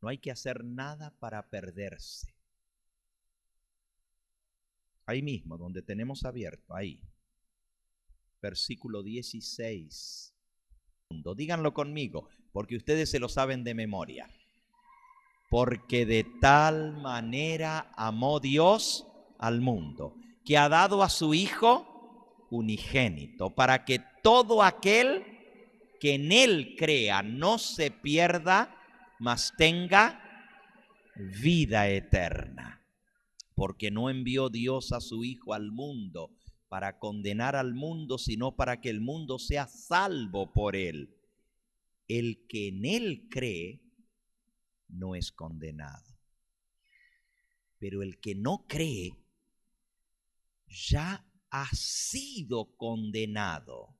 No hay que hacer nada para perderse. Ahí mismo, donde tenemos abierto, ahí. Versículo 16. Díganlo conmigo, porque ustedes se lo saben de memoria. Porque de tal manera amó Dios al mundo, que ha dado a su Hijo unigénito, para que todo aquel que en él crea no se pierda, mas tenga vida eterna. Porque no envió Dios a su Hijo al mundo para condenar al mundo, sino para que el mundo sea salvo por él. El que en él cree no es condenado. Pero el que no cree ya ha sido condenado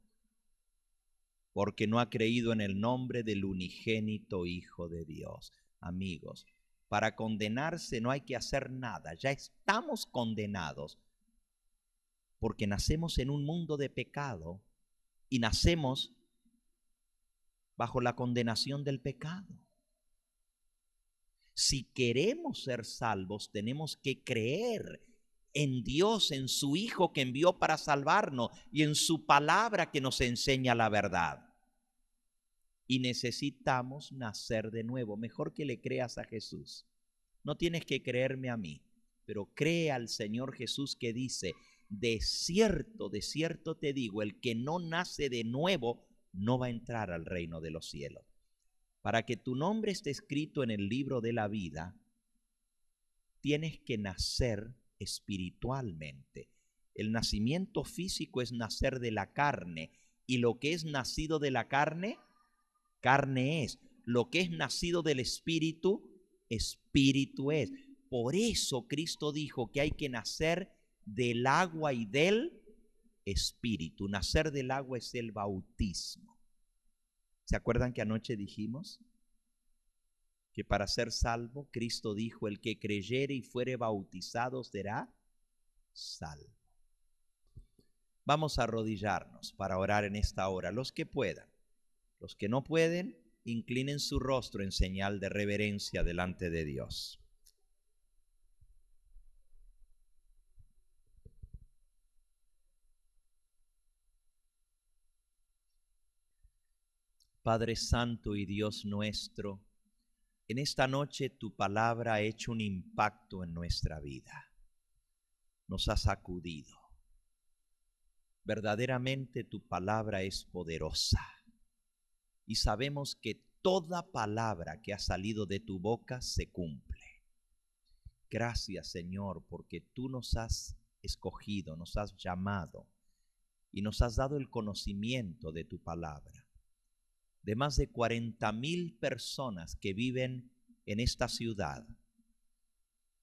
porque no ha creído en el nombre del unigénito Hijo de Dios. Amigos, para condenarse no hay que hacer nada, ya estamos condenados, porque nacemos en un mundo de pecado y nacemos bajo la condenación del pecado. Si queremos ser salvos, tenemos que creer en Dios, en su Hijo que envió para salvarnos y en su palabra que nos enseña la verdad. Y necesitamos nacer de nuevo. Mejor que le creas a Jesús. No tienes que creerme a mí, pero cree al Señor Jesús que dice, de cierto, de cierto te digo, el que no nace de nuevo no va a entrar al reino de los cielos. Para que tu nombre esté escrito en el libro de la vida, tienes que nacer espiritualmente. El nacimiento físico es nacer de la carne y lo que es nacido de la carne, carne es. Lo que es nacido del espíritu, espíritu es. Por eso Cristo dijo que hay que nacer del agua y del espíritu. Nacer del agua es el bautismo. ¿Se acuerdan que anoche dijimos? que para ser salvo, Cristo dijo, el que creyere y fuere bautizado será salvo. Vamos a arrodillarnos para orar en esta hora, los que puedan. Los que no pueden, inclinen su rostro en señal de reverencia delante de Dios. Padre Santo y Dios nuestro, en esta noche tu palabra ha hecho un impacto en nuestra vida. Nos ha sacudido. Verdaderamente tu palabra es poderosa. Y sabemos que toda palabra que ha salido de tu boca se cumple. Gracias Señor porque tú nos has escogido, nos has llamado y nos has dado el conocimiento de tu palabra de más de 40 mil personas que viven en esta ciudad.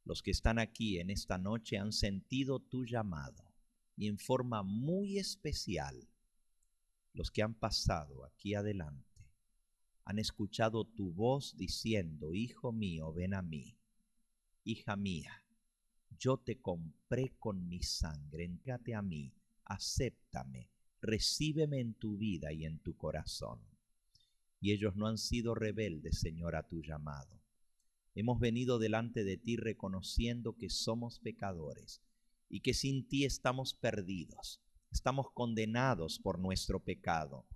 Los que están aquí en esta noche han sentido tu llamado y en forma muy especial los que han pasado aquí adelante han escuchado tu voz diciendo, Hijo mío, ven a mí, hija mía, yo te compré con mi sangre, entrate a mí, acéptame, recíbeme en tu vida y en tu corazón y ellos no han sido rebeldes, Señor, a tu llamado. Hemos venido delante de ti reconociendo que somos pecadores y que sin ti estamos perdidos, estamos condenados por nuestro pecado.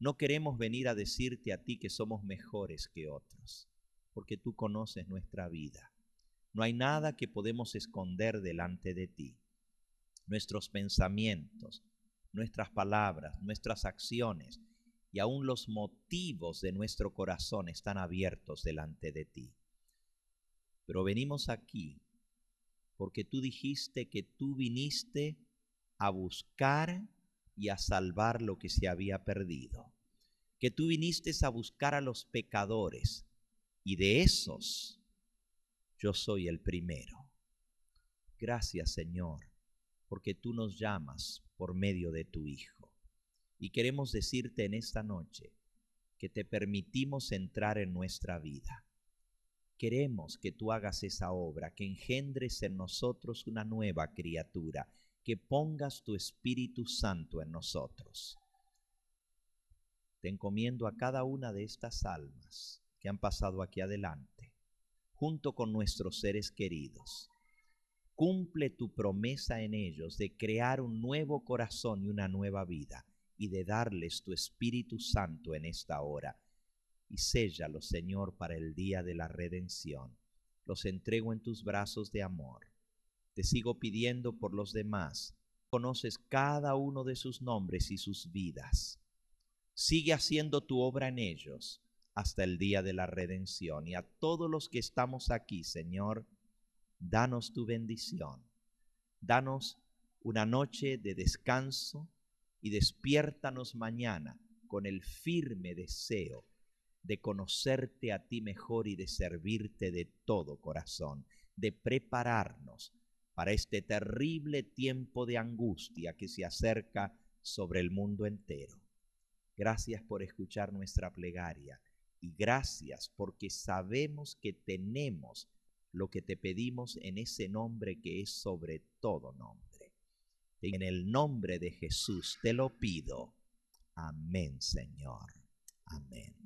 No queremos venir a decirte a ti que somos mejores que otros, porque tú conoces nuestra vida. No hay nada que podemos esconder delante de ti. Nuestros pensamientos, nuestras palabras, nuestras acciones, y aún los motivos de nuestro corazón están abiertos delante de ti. Pero venimos aquí porque tú dijiste que tú viniste a buscar y a salvar lo que se había perdido, que tú viniste a buscar a los pecadores y de esos yo soy el primero. Gracias Señor, porque tú nos llamas por medio de tu Hijo. Y queremos decirte en esta noche que te permitimos entrar en nuestra vida. Queremos que tú hagas esa obra, que engendres en nosotros una nueva criatura, que pongas tu Espíritu Santo en nosotros. Te encomiendo a cada una de estas almas que han pasado aquí adelante, junto con nuestros seres queridos. Cumple tu promesa en ellos de crear un nuevo corazón y una nueva vida y de darles tu Espíritu Santo en esta hora. Y séllalos, Señor, para el día de la redención. Los entrego en tus brazos de amor. Te sigo pidiendo por los demás. Conoces cada uno de sus nombres y sus vidas. Sigue haciendo tu obra en ellos hasta el día de la redención. Y a todos los que estamos aquí, Señor, danos tu bendición. Danos una noche de descanso, y despiértanos mañana con el firme deseo de conocerte a ti mejor y de servirte de todo corazón, de prepararnos para este terrible tiempo de angustia que se acerca sobre el mundo entero. Gracias por escuchar nuestra plegaria y gracias porque sabemos que tenemos lo que te pedimos en ese nombre que es sobre todo nombre. En el nombre de Jesús te lo pido. Amén, Señor. Amén.